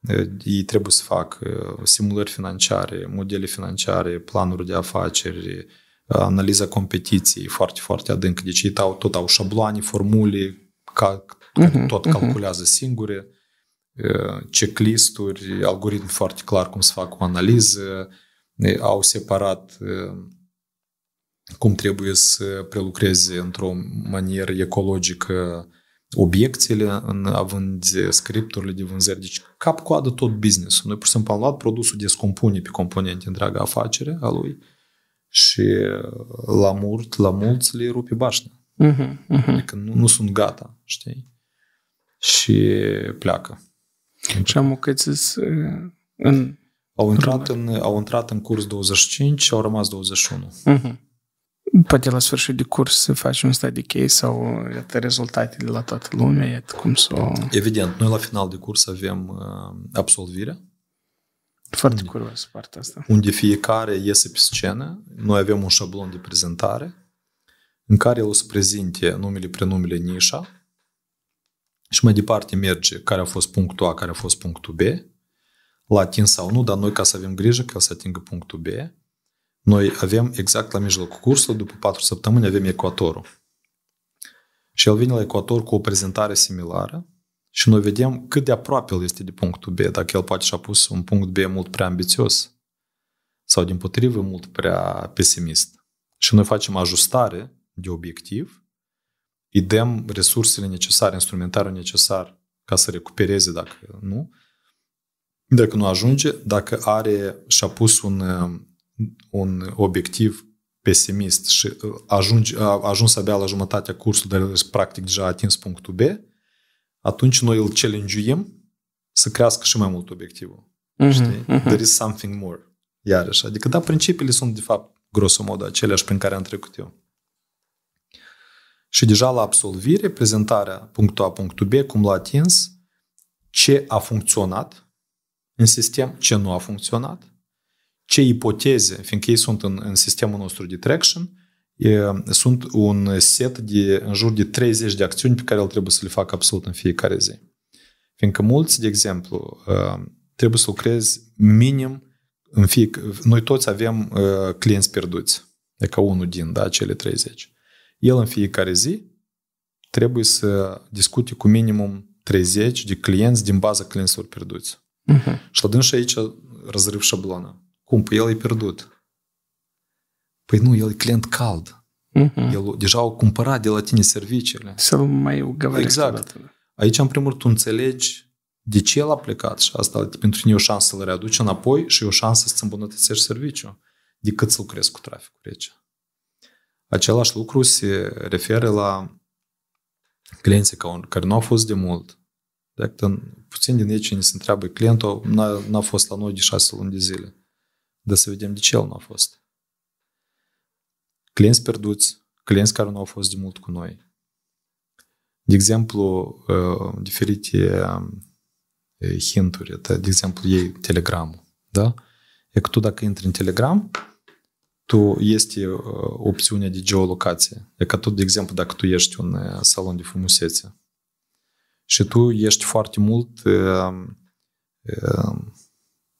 eh, ei trebuie să fac eh, simulări financiare, modele financiare, planuri de afaceri, eh, analiza competiției foarte, foarte adâncă. Deci ei tot au șabloane, formule, ca, uh-huh, tot uh-huh checklisturi, algoritm foarte clar cum să fac o analiză, au separat cum trebuie să prelucreze într-o manieră ecologică obiecțiile în, având scripturile de vânzări. Deci cap-coadă tot business Noi pur și simplu am luat produsul, descompune pe componente întreaga afacere a lui și la mult, la mulți le rupe bașna. Uh-huh, uh-huh. Adică nu, nu sunt gata, știi? Și pleacă. Și am ocasis uh, în... Au intrat în, au intrat în curs 25 și au rămas 21. Uh-huh. Mhm. Poate la sfârșit de curs să faci un study case sau iată rezultatele la toată lumea, iată cum să s-o... Evident, noi la final de curs avem uh, absolvirea. Foarte unde, curios partea asta. Unde fiecare iese pe scenă, noi avem un șablon de prezentare în care el o să prezinte numele, prenumele, nișa, și mai departe merge care a fost punctul A, care a fost punctul B, la atins sau nu, dar noi ca să avem grijă că el să atingă punctul B, noi avem exact la mijlocul cursului, după 4 săptămâni, avem ecuatorul. Și el vine la ecuator cu o prezentare similară și noi vedem cât de aproape el este de punctul B, dacă el poate și-a pus un punct B mult prea ambițios sau din potrivă mult prea pesimist. Și noi facem ajustare de obiectiv îi dăm resursele necesare, instrumentarul necesar ca să recupereze dacă nu. Dacă nu ajunge, dacă are și-a pus un, un obiectiv pesimist și uh, ajunge, a ajuns abia la jumătatea cursului, dar practic deja a atins punctul B, atunci noi îl challenge să crească și mai mult obiectivul. Uh-huh, știi? Uh-huh. There is something more. Iarăși. Adică, da, principiile sunt, de fapt, grosomodă aceleași prin care am trecut eu. Și deja la absolvire, prezentarea punctul A, punctul B, cum l-a atins, ce a funcționat în sistem, ce nu a funcționat, ce ipoteze, fiindcă ei sunt în, în sistemul nostru de traction, e, sunt un set de în jur de 30 de acțiuni pe care el trebuie să le facă absolut în fiecare zi. Fiindcă mulți, de exemplu, trebuie să lucrezi minim în fiecare, noi toți avem clienți pierduți, e ca unul din da, cele 30 el în fiecare zi trebuie să discute cu minimum 30 de clienți din baza clienților pierduți. Uh-huh. Și la dânsă aici răzărâv șablona. Cum? Păi el e pierdut. Păi nu, el e client cald. Uh-huh. El deja au cumpărat de la tine serviciile. Să-l mai găvărești Exact. Aici, în primul rând, tu înțelegi de ce el a plecat și asta pentru tine e o șansă să-l readuci înapoi și e o șansă să-ți îmbunătățești serviciul decât să-l cu traficul rece. Același lucru se referă la clienții care nu au fost de mult. Dacă puțin din ei cine se întreabă, clientul n-a, n-a fost la noi de șase luni de zile. Dar să vedem de ce el nu a fost. Clienți pierduți, clienți care nu au fost de mult cu noi. De exemplu, uh, diferite uh, hinturi, de exemplu, ei Telegram, da? E că tu dacă intri în Telegram, tu este opțiunea de geolocație. E ca tot, de exemplu, dacă tu ești un salon de frumusețe și tu ești foarte mult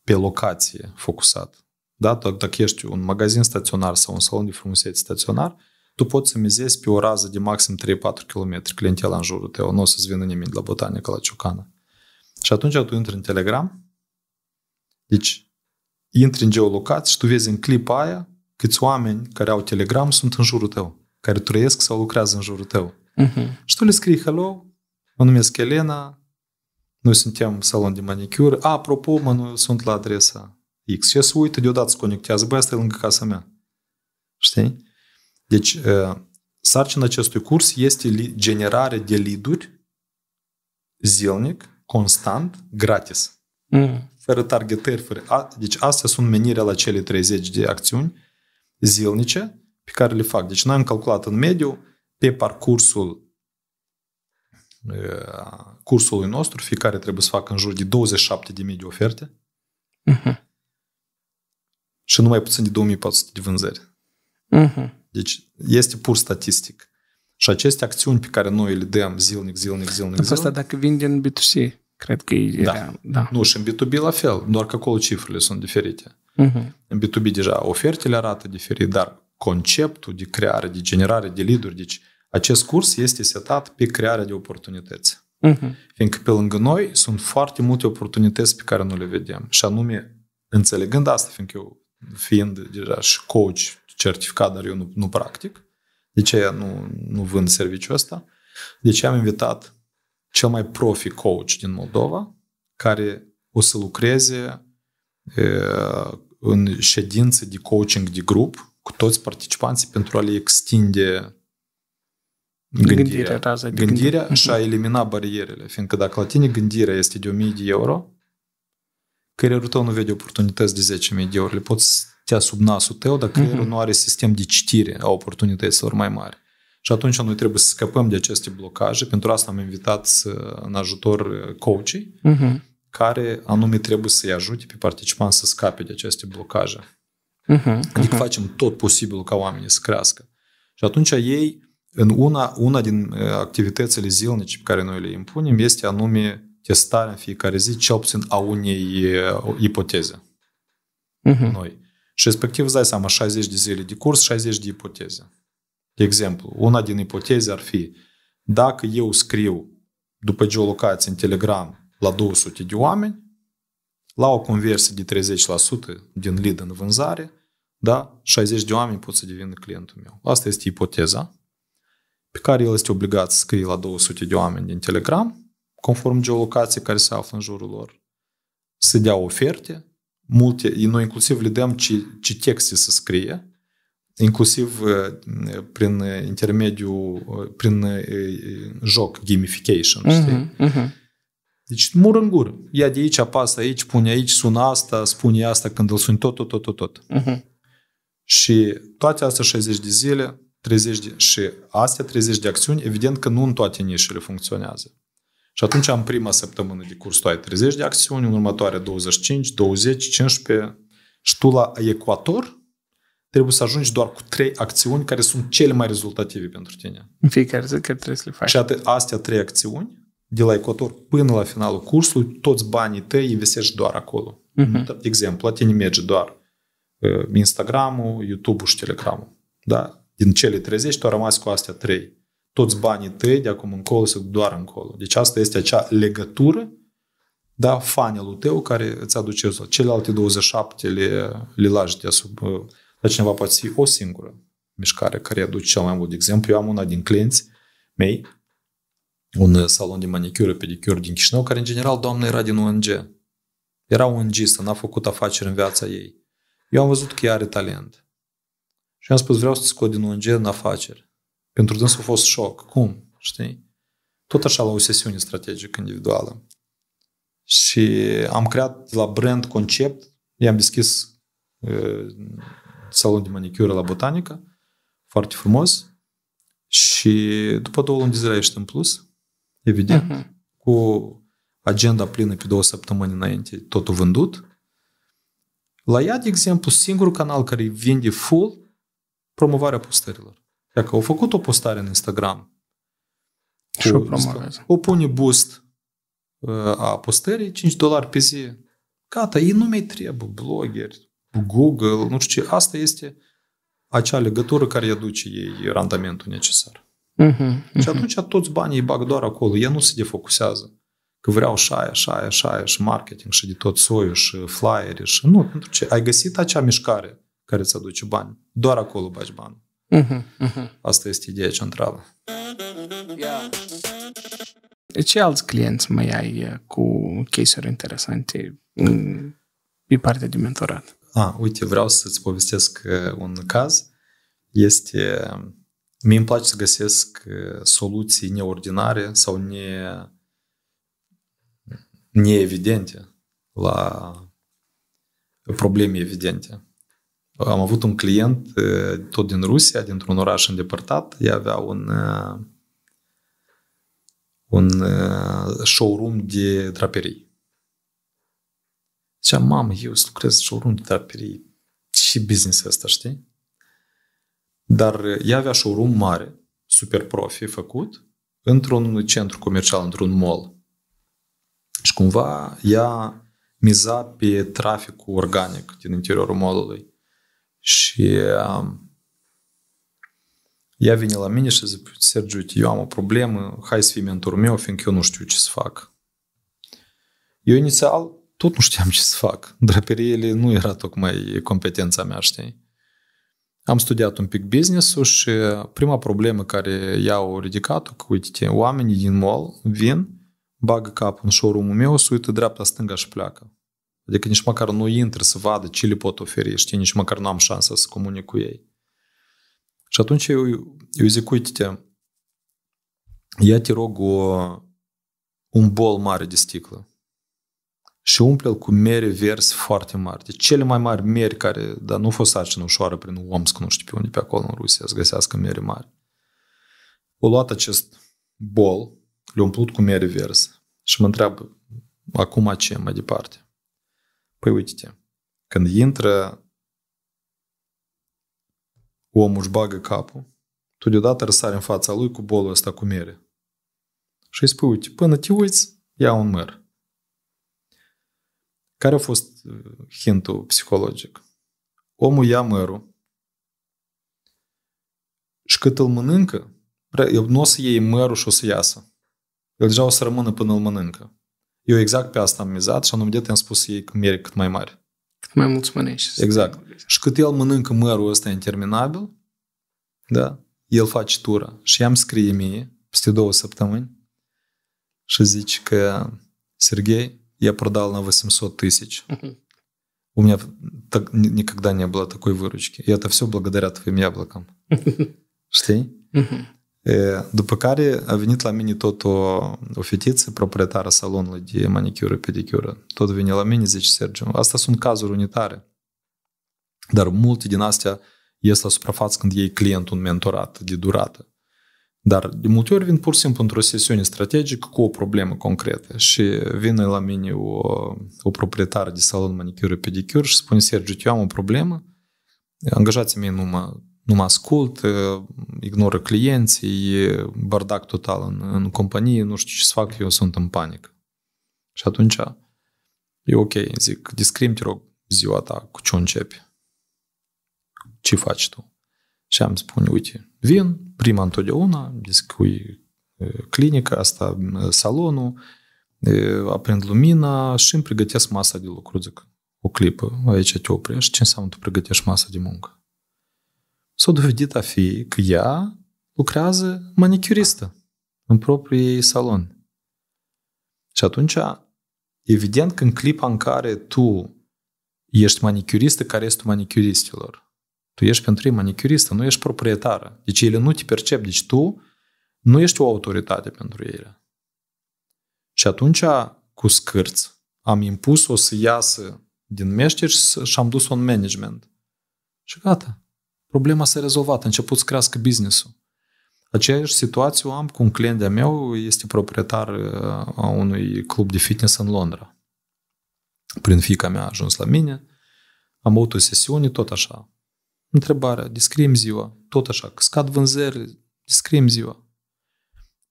pe locație focusat. Da? Dacă ești un magazin staționar sau un salon de frumusețe staționar, tu poți să mizezi pe o rază de maxim 3-4 km clientela în jurul tău. Nu o să-ți vină nimeni la botanică, la ciocană. Și atunci tu intri în Telegram, deci intri în geolocație și tu vezi în clipa aia câți oameni care au Telegram sunt în jurul tău, care trăiesc sau lucrează în jurul tău. Uh-huh. Și tu le scrii hello, mă numesc Elena, noi suntem salon de manicure, a, apropo, mă, nu sunt la adresa X. Și să uită, deodată se conectează, băi, asta e lângă casa mea. Știi? Deci, ă, sarcina acestui curs este generare de lead zilnic, constant, gratis. Mm. Fără targetări, fără... A, deci astea sunt menirea la cele 30 de acțiuni zilnice pe care le fac. Deci n-am calculat în mediu pe parcursul cursului nostru, fiecare trebuie să facă în jur de 27.000 de oferte uh-huh. și numai puțin de 2400 de vânzări. Uh-huh. Deci este pur statistic. Și aceste acțiuni pe care noi le dăm zilnic, zilnic, zilnic, zilnic... Asta dacă vin în B2C, cred că e... Da. da. Nu, și în B2B la fel, doar că acolo cifrele sunt diferite. Uh-huh. În B2B deja ofertele arată diferit, dar conceptul de creare, de generare de lead deci acest curs este setat pe crearea de oportunități. Uh-huh. Fiindcă pe lângă noi sunt foarte multe oportunități pe care nu le vedem. Și anume, înțelegând asta, fiindcă eu fiind deja și coach certificat, dar eu nu, nu practic, de ce nu, nu vând serviciul ăsta, de ce am invitat cel mai profi coach din Moldova, care o să lucreze în ședință de coaching de grup cu toți participanții pentru a le extinde gândirea, gândirea, de da, gândirea gândire. și a mhm. elimina barierele. Fiindcă dacă la tine gândirea este de 1000 de euro, creierul tău nu vede oportunități de 10.000 de euro. Le poți stea sub nasul tău, dar creierul uh-huh. nu are sistem de citire a oportunităților mai mari. Și atunci noi trebuie să scăpăm de aceste blocaje. Pentru asta am invitat în ajutor coachii, uh-huh care anume trebuie să-i ajute pe participant să scape de aceste blocaje. Uh-huh, adică uh-huh. facem tot posibilul ca oamenii să crească. Și atunci ei, în una, una din uh, activitățile zilnice pe care noi le impunem, este anume testarea în fiecare zi, cel puțin a unei uh, ipoteze. Uh-huh. Noi. Și respectiv, îți dai seama, 60 de zile de curs, 60 de ipoteze. De exemplu, una din ipoteze ar fi, dacă eu scriu după geolocație în Telegram la 200 de oameni, la o conversie de 30% din lead în vânzare, da, 60 de oameni pot să devină clientul meu. Asta este ipoteza pe care el este obligat să scrie la 200 de oameni din Telegram, conform geolocației care se află în jurul lor, să dea oferte, multe, noi inclusiv le dăm ce, ce texte să scrie, inclusiv uh, prin intermediul, uh, prin uh, joc, gamification, știi? Uh-huh, uh-huh. Deci mur în gură. Ia de aici, apasă aici, pune aici, sună asta, spune asta când îl suni, tot, tot, tot, tot. tot. Uh-huh. Și toate astea 60 de zile 30 de, și astea 30 de acțiuni, evident că nu în toate nișele funcționează. Și atunci am prima săptămână de curs tu ai 30 de acțiuni, în următoare 25, 20, 15 și tu la ecuator trebuie să ajungi doar cu trei acțiuni care sunt cele mai rezultative pentru tine. În fiecare zi că trebuie să le faci. Și astea trei acțiuni de la ecuator până la finalul cursului, toți banii tăi investești doar acolo. Uh-huh. De exemplu, la tine merge doar uh, Instagram-ul, YouTube-ul și Telegram-ul. Da? Din cele 30, tu au rămas cu astea 3. Toți banii tăi de acum încolo sunt doar încolo. Deci asta este acea legătură da, fanelul tău care îți aduce rezultat. Celelalte 27 le, le lași deasupra. La uh, cineva poate fi o singură mișcare care aduce cel mai mult. De exemplu, eu am una din clienți mei un salon de manicură, pedicură din Chișinău, care în general doamna era din ONG. Era ong să n-a făcut afaceri în viața ei. Eu am văzut că ea are talent. Și am spus, vreau să scot din ONG în afaceri. Pentru dânsul a fost șoc. Cum? Știi? Tot așa la o sesiune strategică individuală. Și am creat la brand concept, i-am deschis uh, salon de manicură la botanică, foarte frumos. Și după două luni de zile ești în plus, evident, uh-huh. cu agenda plină pe două săptămâni înainte, totul vândut. La ea, de exemplu, singurul canal care îi vinde full promovarea postărilor. Dacă au făcut o postare în Instagram și o O pune boost uh, a postării, 5 dolari pe zi. Gata, ei nu mai trebuie blogger, Google, nu știu ce. Asta este acea legătură care aduce ei randamentul necesar. Uh-huh, Și mhm. atunci toți banii îi bag doar acolo. Ea nu se defocusează. Că vreau și aia, și aia, și aia, și marketing, și de tot soiul, și flyere, și nu. Pentru ce? Ai găsit acea mișcare care îți aduce bani. Doar acolo bagi bani. Uh-huh, uh-huh. Asta este ideea centrală. Yeah. Ce alți clienți mai ai eh, cu case-uri interesante pe partea de mentorat? A, ah, uite, vreau să-ți povestesc eh, un caz. Este Mie îmi place să găsesc uh, soluții neordinare sau ne, neevidente la probleme evidente. Am avut un client uh, tot din Rusia, dintr-un oraș îndepărtat. Ea avea un, uh, un showroom de draperii. Ziceam, mamă, eu lucrez showroom de draperii. Ce business ăsta, știi? Dar ea avea showroom mare, super profi făcut, într-un centru comercial, într-un mall. Și cumva ea miza pe traficul organic din interiorul mallului. Și ea vine la mine și zice, Sergiu, uite, eu am o problemă, hai să fii mentorul meu, fiindcă eu nu știu ce să fac. Eu inițial tot nu știam ce să fac. Draperiile nu era tocmai competența mea, știi? Am studiat un pic business-ul și prima problemă care iau o ridicat-o, că uite oamenii din mall vin, bagă capul în showroom-ul meu, se uită dreapta, stânga și pleacă. Adică nici măcar nu intră să vadă ce le pot oferi, știi, nici măcar nu am șansa să comunic cu ei. Și atunci eu, eu zic, uite-te, ia te rog o, un bol mare de sticlă și umple-l cu mere verzi foarte mari. De deci cele mai mari meri care, dar nu a fost sarcină ușoară prin Omsk, nu știu pe unde, pe acolo în Rusia, să găsească mere mari. O luat acest bol, l a umplut cu mere verzi și mă întreabă, acum ce mai departe? Păi uite-te, când intră omul își bagă capul, tu deodată răsari în fața lui cu bolul ăsta cu mere. Și îi spui, uite, până te uiți, ia un măr. Care a fost uh, hintul psihologic? Omul ia mărul și cât îl mănâncă, el nu o să iei mărul și o să iasă. El deja o să rămână până îl mănâncă. Eu exact pe asta am mizat și anume de te-am spus să iei merg cât mai mari. Cât mai mulți mănânci. Exact. Și cât el mănâncă mărul ăsta interminabil, da, el face tură. Și am scrie mie, peste două săptămâni, și zici că Sergei, я продал на 800 тысяч. Угу. У меня так, никогда не было такой выручки. И это все благодаря твоим яблокам. Știi? După care a venit la mine tot o, o fetiță proprietară salonului de manicură, pedicură. Tot vine la mine, zice Sergiu. Asta sunt cazuri unitare. Dar multe din astea ies la suprafață când iei clientul în mentorat de durată. Dar de multe ori vin pur și simplu într-o sesiune strategică cu o problemă concretă și vine la mine o, o proprietară de salon manicură-pedicur și spune Sergiu, eu am o problemă, angajații mei nu mă, nu mă ascult, ignoră clienții, e bardac total în, în companie, nu știu ce să fac, eu sunt în panică. Și atunci e ok, zic, descrim, te rog, ziua ta, cu ce începi? Ce faci tu? și am spus, uite, vin, prima întotdeauna, discui uh, clinica asta, uh, salonul, uh, aprind lumina și îmi pregătesc masa de lucru, zic, o clipă, aici te oprești, ce înseamnă tu pregătești masa de muncă? S-a dovedit a fi că ea lucrează manicuristă în propriul ei salon. Și atunci, evident că în clipa în care tu ești manicuristă, care este manicuristilor, tu ești pentru ei manicuristă, nu ești proprietară. Deci ele nu te percep. Deci tu nu ești o autoritate pentru ele. Și atunci, cu scârți, am impus-o să iasă din meșteri și am dus-o în management. Și gata. Problema s-a rezolvat. A început să crească business-ul. Aceeași situație o am cu un client de-a meu, este proprietar uh, a unui club de fitness în Londra. Prin fica mea a ajuns la mine, am avut o sesiune, tot așa. Întrebarea, descrim ziua, tot așa, că scad vânzări, descrim ziua.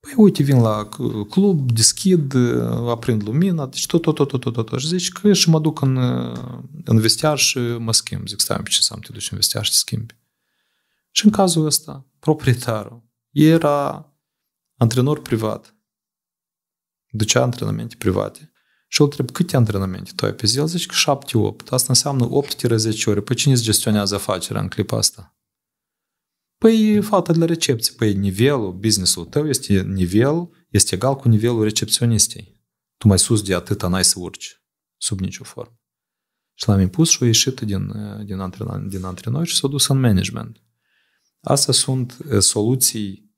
Păi uite, vin la club, deschid, aprind lumina, deci tot, tot, tot, tot, tot, tot. tot. Și zici că și mă duc în, în vestiar și mă schimb. Zic, stai, pe ce să te duci în vestiar și te schimbi. Și în cazul ăsta, proprietarul era antrenor privat, ducea antrenamente private și îl trebuie câte antrenamente tu ai pe zi, el zice că 7-8. Asta înseamnă 8-10 ore. Păi cine îți gestionează afacerea în clipa asta? Păi fata de la recepție. Păi nivelul, business-ul tău este nivel, este egal cu nivelul recepționistei. Tu mai sus de atâta n-ai să urci, sub nicio formă. Și l-am impus și o ieșit din, din, antrenor, din antrenor și s-a dus în management. Astea sunt eh, soluții,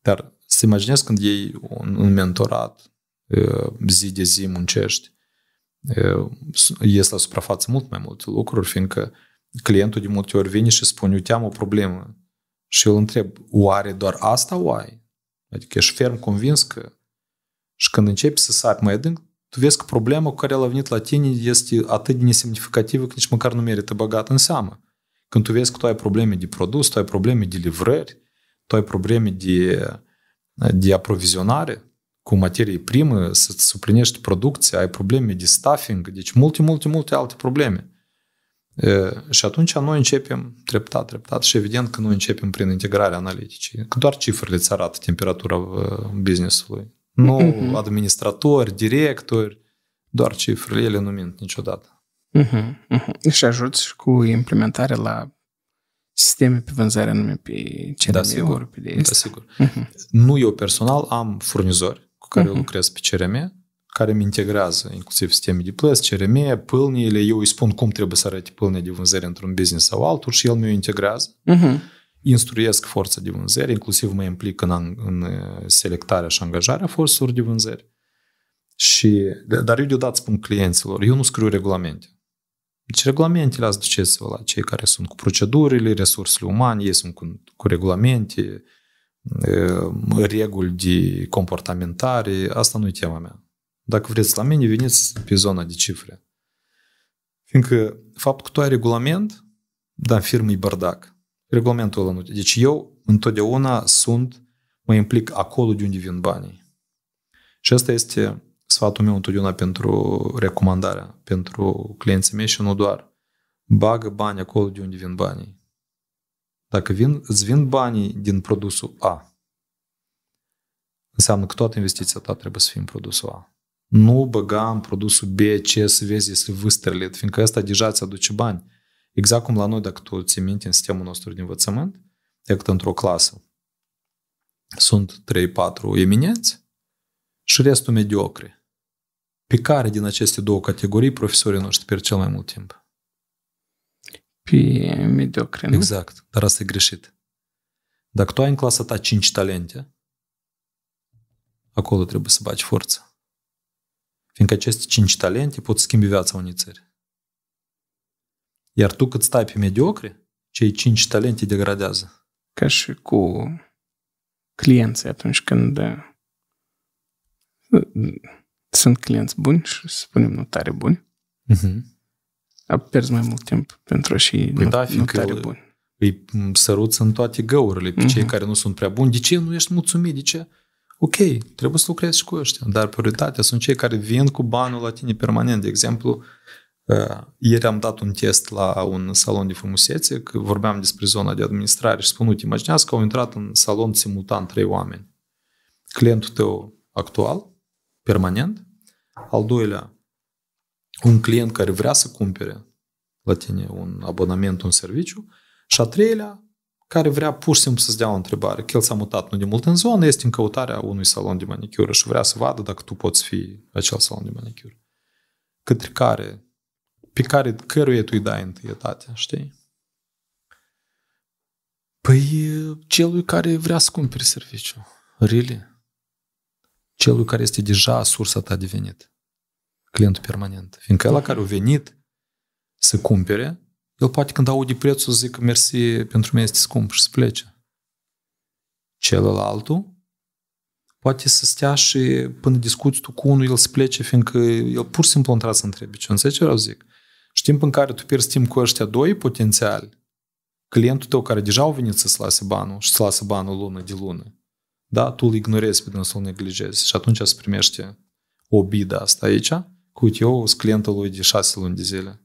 dar să imaginează când iei un, un mentorat, Ă, zi de zi muncești, ă, ies la suprafață mult mai multe lucruri, fiindcă clientul de multe ori vine și spune, uite, am o problemă. Și eu îl întreb, oare doar asta o ai? Adică ești ferm convins că... Și când începi să sapi mai adânc, tu vezi că problema cu care el a venit la tine este atât de nesemnificativă că nici măcar nu merită băgat în seamă. Când tu vezi că tu ai probleme de produs, tu ai probleme de livrări, tu ai probleme de, de aprovizionare, cu materie primă, să-ți suplinești producția, ai probleme de staffing, deci multe, multe, multe alte probleme. E, și atunci noi începem treptat, treptat și evident că noi începem prin integrarea analiticii, că doar cifrele îți arată temperatura uh, businessului. Nu uh-huh. administratori, directori, doar cifrele, ele nu mint niciodată. Uh-huh, uh-huh. Și ajuți cu implementarea la sisteme pe vânzare anume pe CRM-uri, da, sigur, pe Da, sigur. Uh-huh. Nu eu personal am furnizori care uh-huh. lucrez pe CRM, care mi integrează inclusiv sisteme de plăți, CRM, pâlniile, eu îi spun cum trebuie să arate pâlnia de vânzări într-un business sau altul și el mi-o integrează. Uh-huh. Instruiesc forța de vânzări, inclusiv mă implic în, în selectarea și angajarea forțelor de vânzări. Și, dar eu deodată spun clienților, eu nu scriu regulamente. Deci regulamentele astea duceți la cei care sunt cu procedurile, resursele umane, ei sunt cu, cu regulamente, Э, reguli de comportamentare, asta nu e tema mea. Dacă vreți la mine, veniți pe zona de cifre. Fiindcă faptul că tu ai regulament, da, firmă e bardac. Regulamentul ăla nu. Deci eu întotdeauna sunt, mă implic acolo de unde vin banii. Și asta este sfatul meu întotdeauna pentru recomandarea, pentru clienții mei și nu doar. Bagă bani acolo de unde vin banii. Dacă vin, îți vin banii din produsul A, înseamnă că toată investiția ta trebuie să fie în produsul A. Nu băga în produsul B, C, să vezi este vâstările, fiindcă ăsta deja îți aduce bani. Exact cum la noi, dacă tu ții minte în sistemul nostru de învățământ, decât într-o clasă sunt 3-4 eminenți și restul mediocri. Pe care din aceste două categorii profesorii noștri pierd cel mai mult timp? pe mediocre, nu? Exact, dar asta e greșit. Dacă tu ai în clasa ta 5 talente, acolo trebuie să baci forță. Fiindcă aceste 5 talente pot schimbi viața unei țări. Iar tu cât stai pe mediocre, cei 5 talente degradează. Ca și cu clienții atunci când uh, sunt clienți buni și, să spunem, nu tare buni. Uh-huh a pierzi mai mult timp pentru a și păi da, fiindcă notare buni. Îi săruți în toate găurile pe uh-huh. cei mhm. care nu sunt prea buni. De ce nu ești mulțumit? De ce? Ok, trebuie să lucrezi și cu ăștia, dar prioritatea sunt cei care vin cu banul la tine permanent. De exemplu, uh, ieri am dat un test la un salon de frumusețe, că vorbeam despre zona de administrare și spun, uite, imaginează că au intrat în salon simultan trei oameni. Clientul tău actual, permanent, al doilea un client care vrea să cumpere la tine un abonament, un serviciu și a treilea, care vrea pur și simplu să-ți dea o întrebare. Că el s-a mutat nu de mult în zonă, este în căutarea unui salon de manicură și vrea să vadă dacă tu poți fi acel salon de manicură. Către care, pe care, căruia tu îi dai întâietatea, știi? Păi celui care vrea să cumpere serviciu. Really? Celui care este deja sursa ta de venit clientul permanent. Fiindcă la care a venit să cumpere, el poate când aude prețul să zică mersi, pentru mine este scump și să plece. Celălaltul poate să stea și până discuți tu cu unul, el să plece, fiindcă el pur și simplu întrea să întrebe. Ce înțelegi ce vreau zic? Și timp în care tu pierzi timp cu ăștia doi potențiali, clientul tău care deja au venit să-ți lase banul și să lasă banul lună de lună, da? tu îl ignorezi pe dânsul, îl neglijezi și atunci să primește o asta aici, cu eu sunt clientul lui de șase luni de zile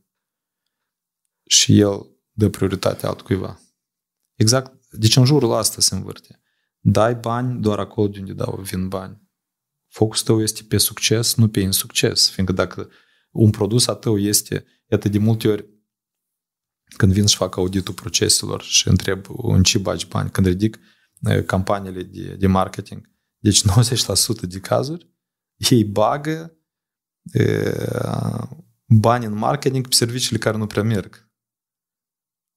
și el dă prioritate altcuiva. Exact. Deci în jurul asta se învârte. Dai bani doar acolo de unde dau, vin bani. Focusul tău este pe succes, nu pe insucces. Fiindcă dacă un produs a tău este, iată de multe ori când vin și fac auditul proceselor și întreb în ce bagi bani, când ridic campaniile de, de marketing, deci 90% de cazuri, ei bagă bani în marketing pe serviciile care nu prea merg.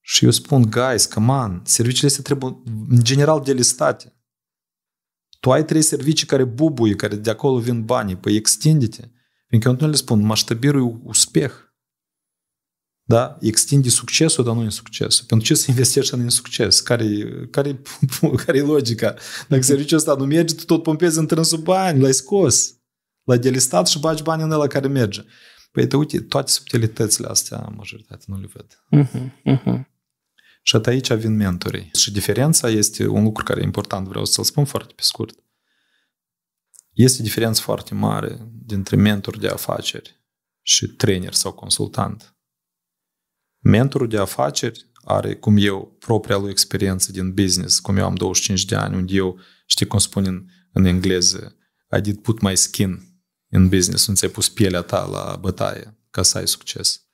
Și eu spun, guys, come on, serviciile astea trebuie în general delistate. Tu ai trei servicii care bubuie, care de acolo vin banii, păi extinde-te. Pentru că eu nu le spun, e успех. Da? Extinde succesul, dar nu e succesul. Pentru ce să investești în succes? Care, care, care e logica? Dacă serviciul ăsta nu merge, tu tot pompezi în trânsul bani, l-ai scos. La delistat și bagi bani în ăla care merge. Păi te uite, toate subtilitățile astea majoritatea nu le văd. Uh-huh, uh-huh. Și at aici vin mentorii. Și diferența este un lucru care e important, vreau să-l spun foarte pe scurt. Este diferență foarte mare dintre mentor de afaceri și trainer sau consultant. Mentorul de afaceri are, cum eu, propria lui experiență din business, cum eu am 25 de ani, unde eu, știi cum spun în, în engleză, I did put my skin în business, nu ți-ai pus pielea ta la bătaie ca să ai succes.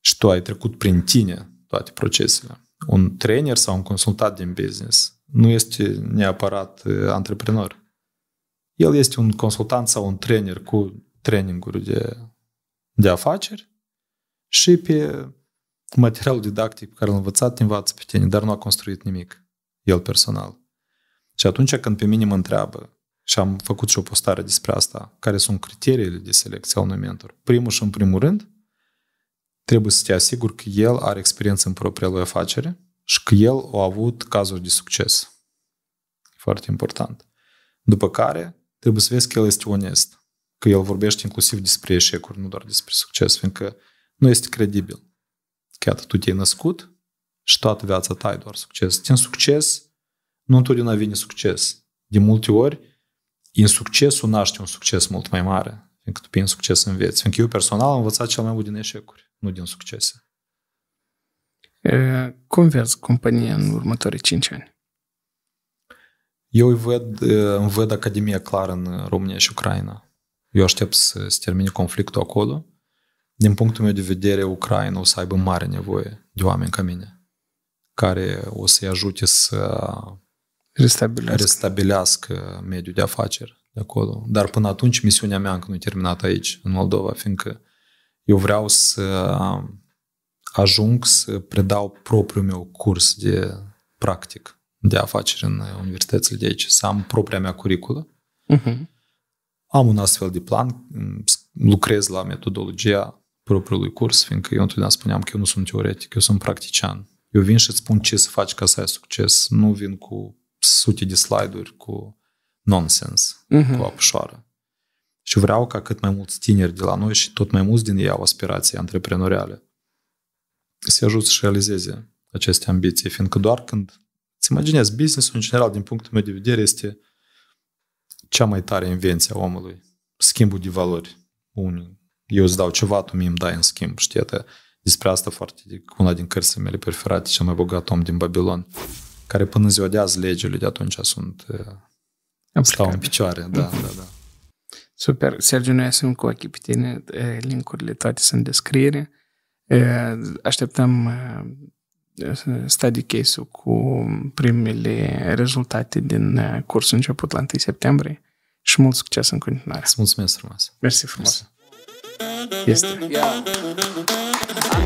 Și tu ai trecut prin tine toate procesele. Un trainer sau un consultat din business nu este neapărat uh, antreprenor. El este un consultant sau un trainer cu traininguri de, de afaceri și pe material didactic pe care l-a învățat, învață pe tine, dar nu a construit nimic el personal. Și atunci când pe mine mă întreabă și am făcut și o postare despre asta, care sunt criteriile de selecție al unui mentor. Primul și în primul rând, trebuie să te asigur că el are experiență în propria lui afacere și că el a avut cazuri de succes. Foarte important. După care, trebuie să vezi că el este onest, că el vorbește inclusiv despre eșecuri, nu doar despre succes, fiindcă nu este credibil. Chiar tu te-ai născut și toată viața ta e doar succes. Din succes, nu întotdeauna vine succes. De multe ori, în succesul naște un succes mult mai mare, decât tu prin succes înveți. Fiindcă eu personal am învățat cel mai mult din eșecuri, nu din succese. cum vezi compania în următorii 5 ani? Eu îi văd, îmi văd Academia clar în România și Ucraina. Eu aștept să se termine conflictul acolo. Din punctul meu de vedere, Ucraina o să aibă mare nevoie de oameni ca mine, care o să-i ajute să restabilească, restabilească mediul de afaceri de acolo. Dar până atunci misiunea mea încă nu e terminată aici, în Moldova, fiindcă eu vreau să ajung să predau propriul meu curs de practic de afaceri în universitățile de aici, să am propria mea curiculă. Uh-huh. Am un astfel de plan, lucrez la metodologia propriului curs, fiindcă eu întotdeauna spuneam că eu nu sunt teoretic, eu sunt practician. Eu vin și îți spun ce să faci ca să ai succes. Nu vin cu sute de slide-uri cu nonsens, uh-huh. Mhm. cu apușoară. Și vreau ca cât mai mulți tineri de la noi și tot mai mulți din ei au aspirații antreprenoriale să ajut să realizeze aceste ambiții, fiindcă doar când îți imaginezi business-ul în general, din punctul meu de vedere, este cea mai tare invenție a omului. Schimbul de valori. Unii, eu îți dau ceva, tu mi-mi dai în schimb, știi, despre asta foarte, una din cărțile mele preferate, cel mai bogat om din Babilon care până ziua de azi legile de atunci sunt uh, Aplicate. stau în picioare. Da, mm. da, da. Super. Sergiu, noi sunt cu ochii pe tine. Linkurile toate sunt în descriere. Așteptăm study case-ul cu primele rezultate din cursul început la 1 septembrie și mult succes în continuare. Îți mulțumesc frumos! Mersi frumos! Mersi. jest. I'm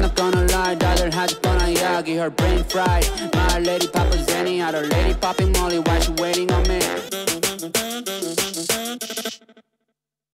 not gonna lie, daughter had fun on Yagi, her brain fried. My lady papa Zenny, other lady popping Molly, why she waiting on me?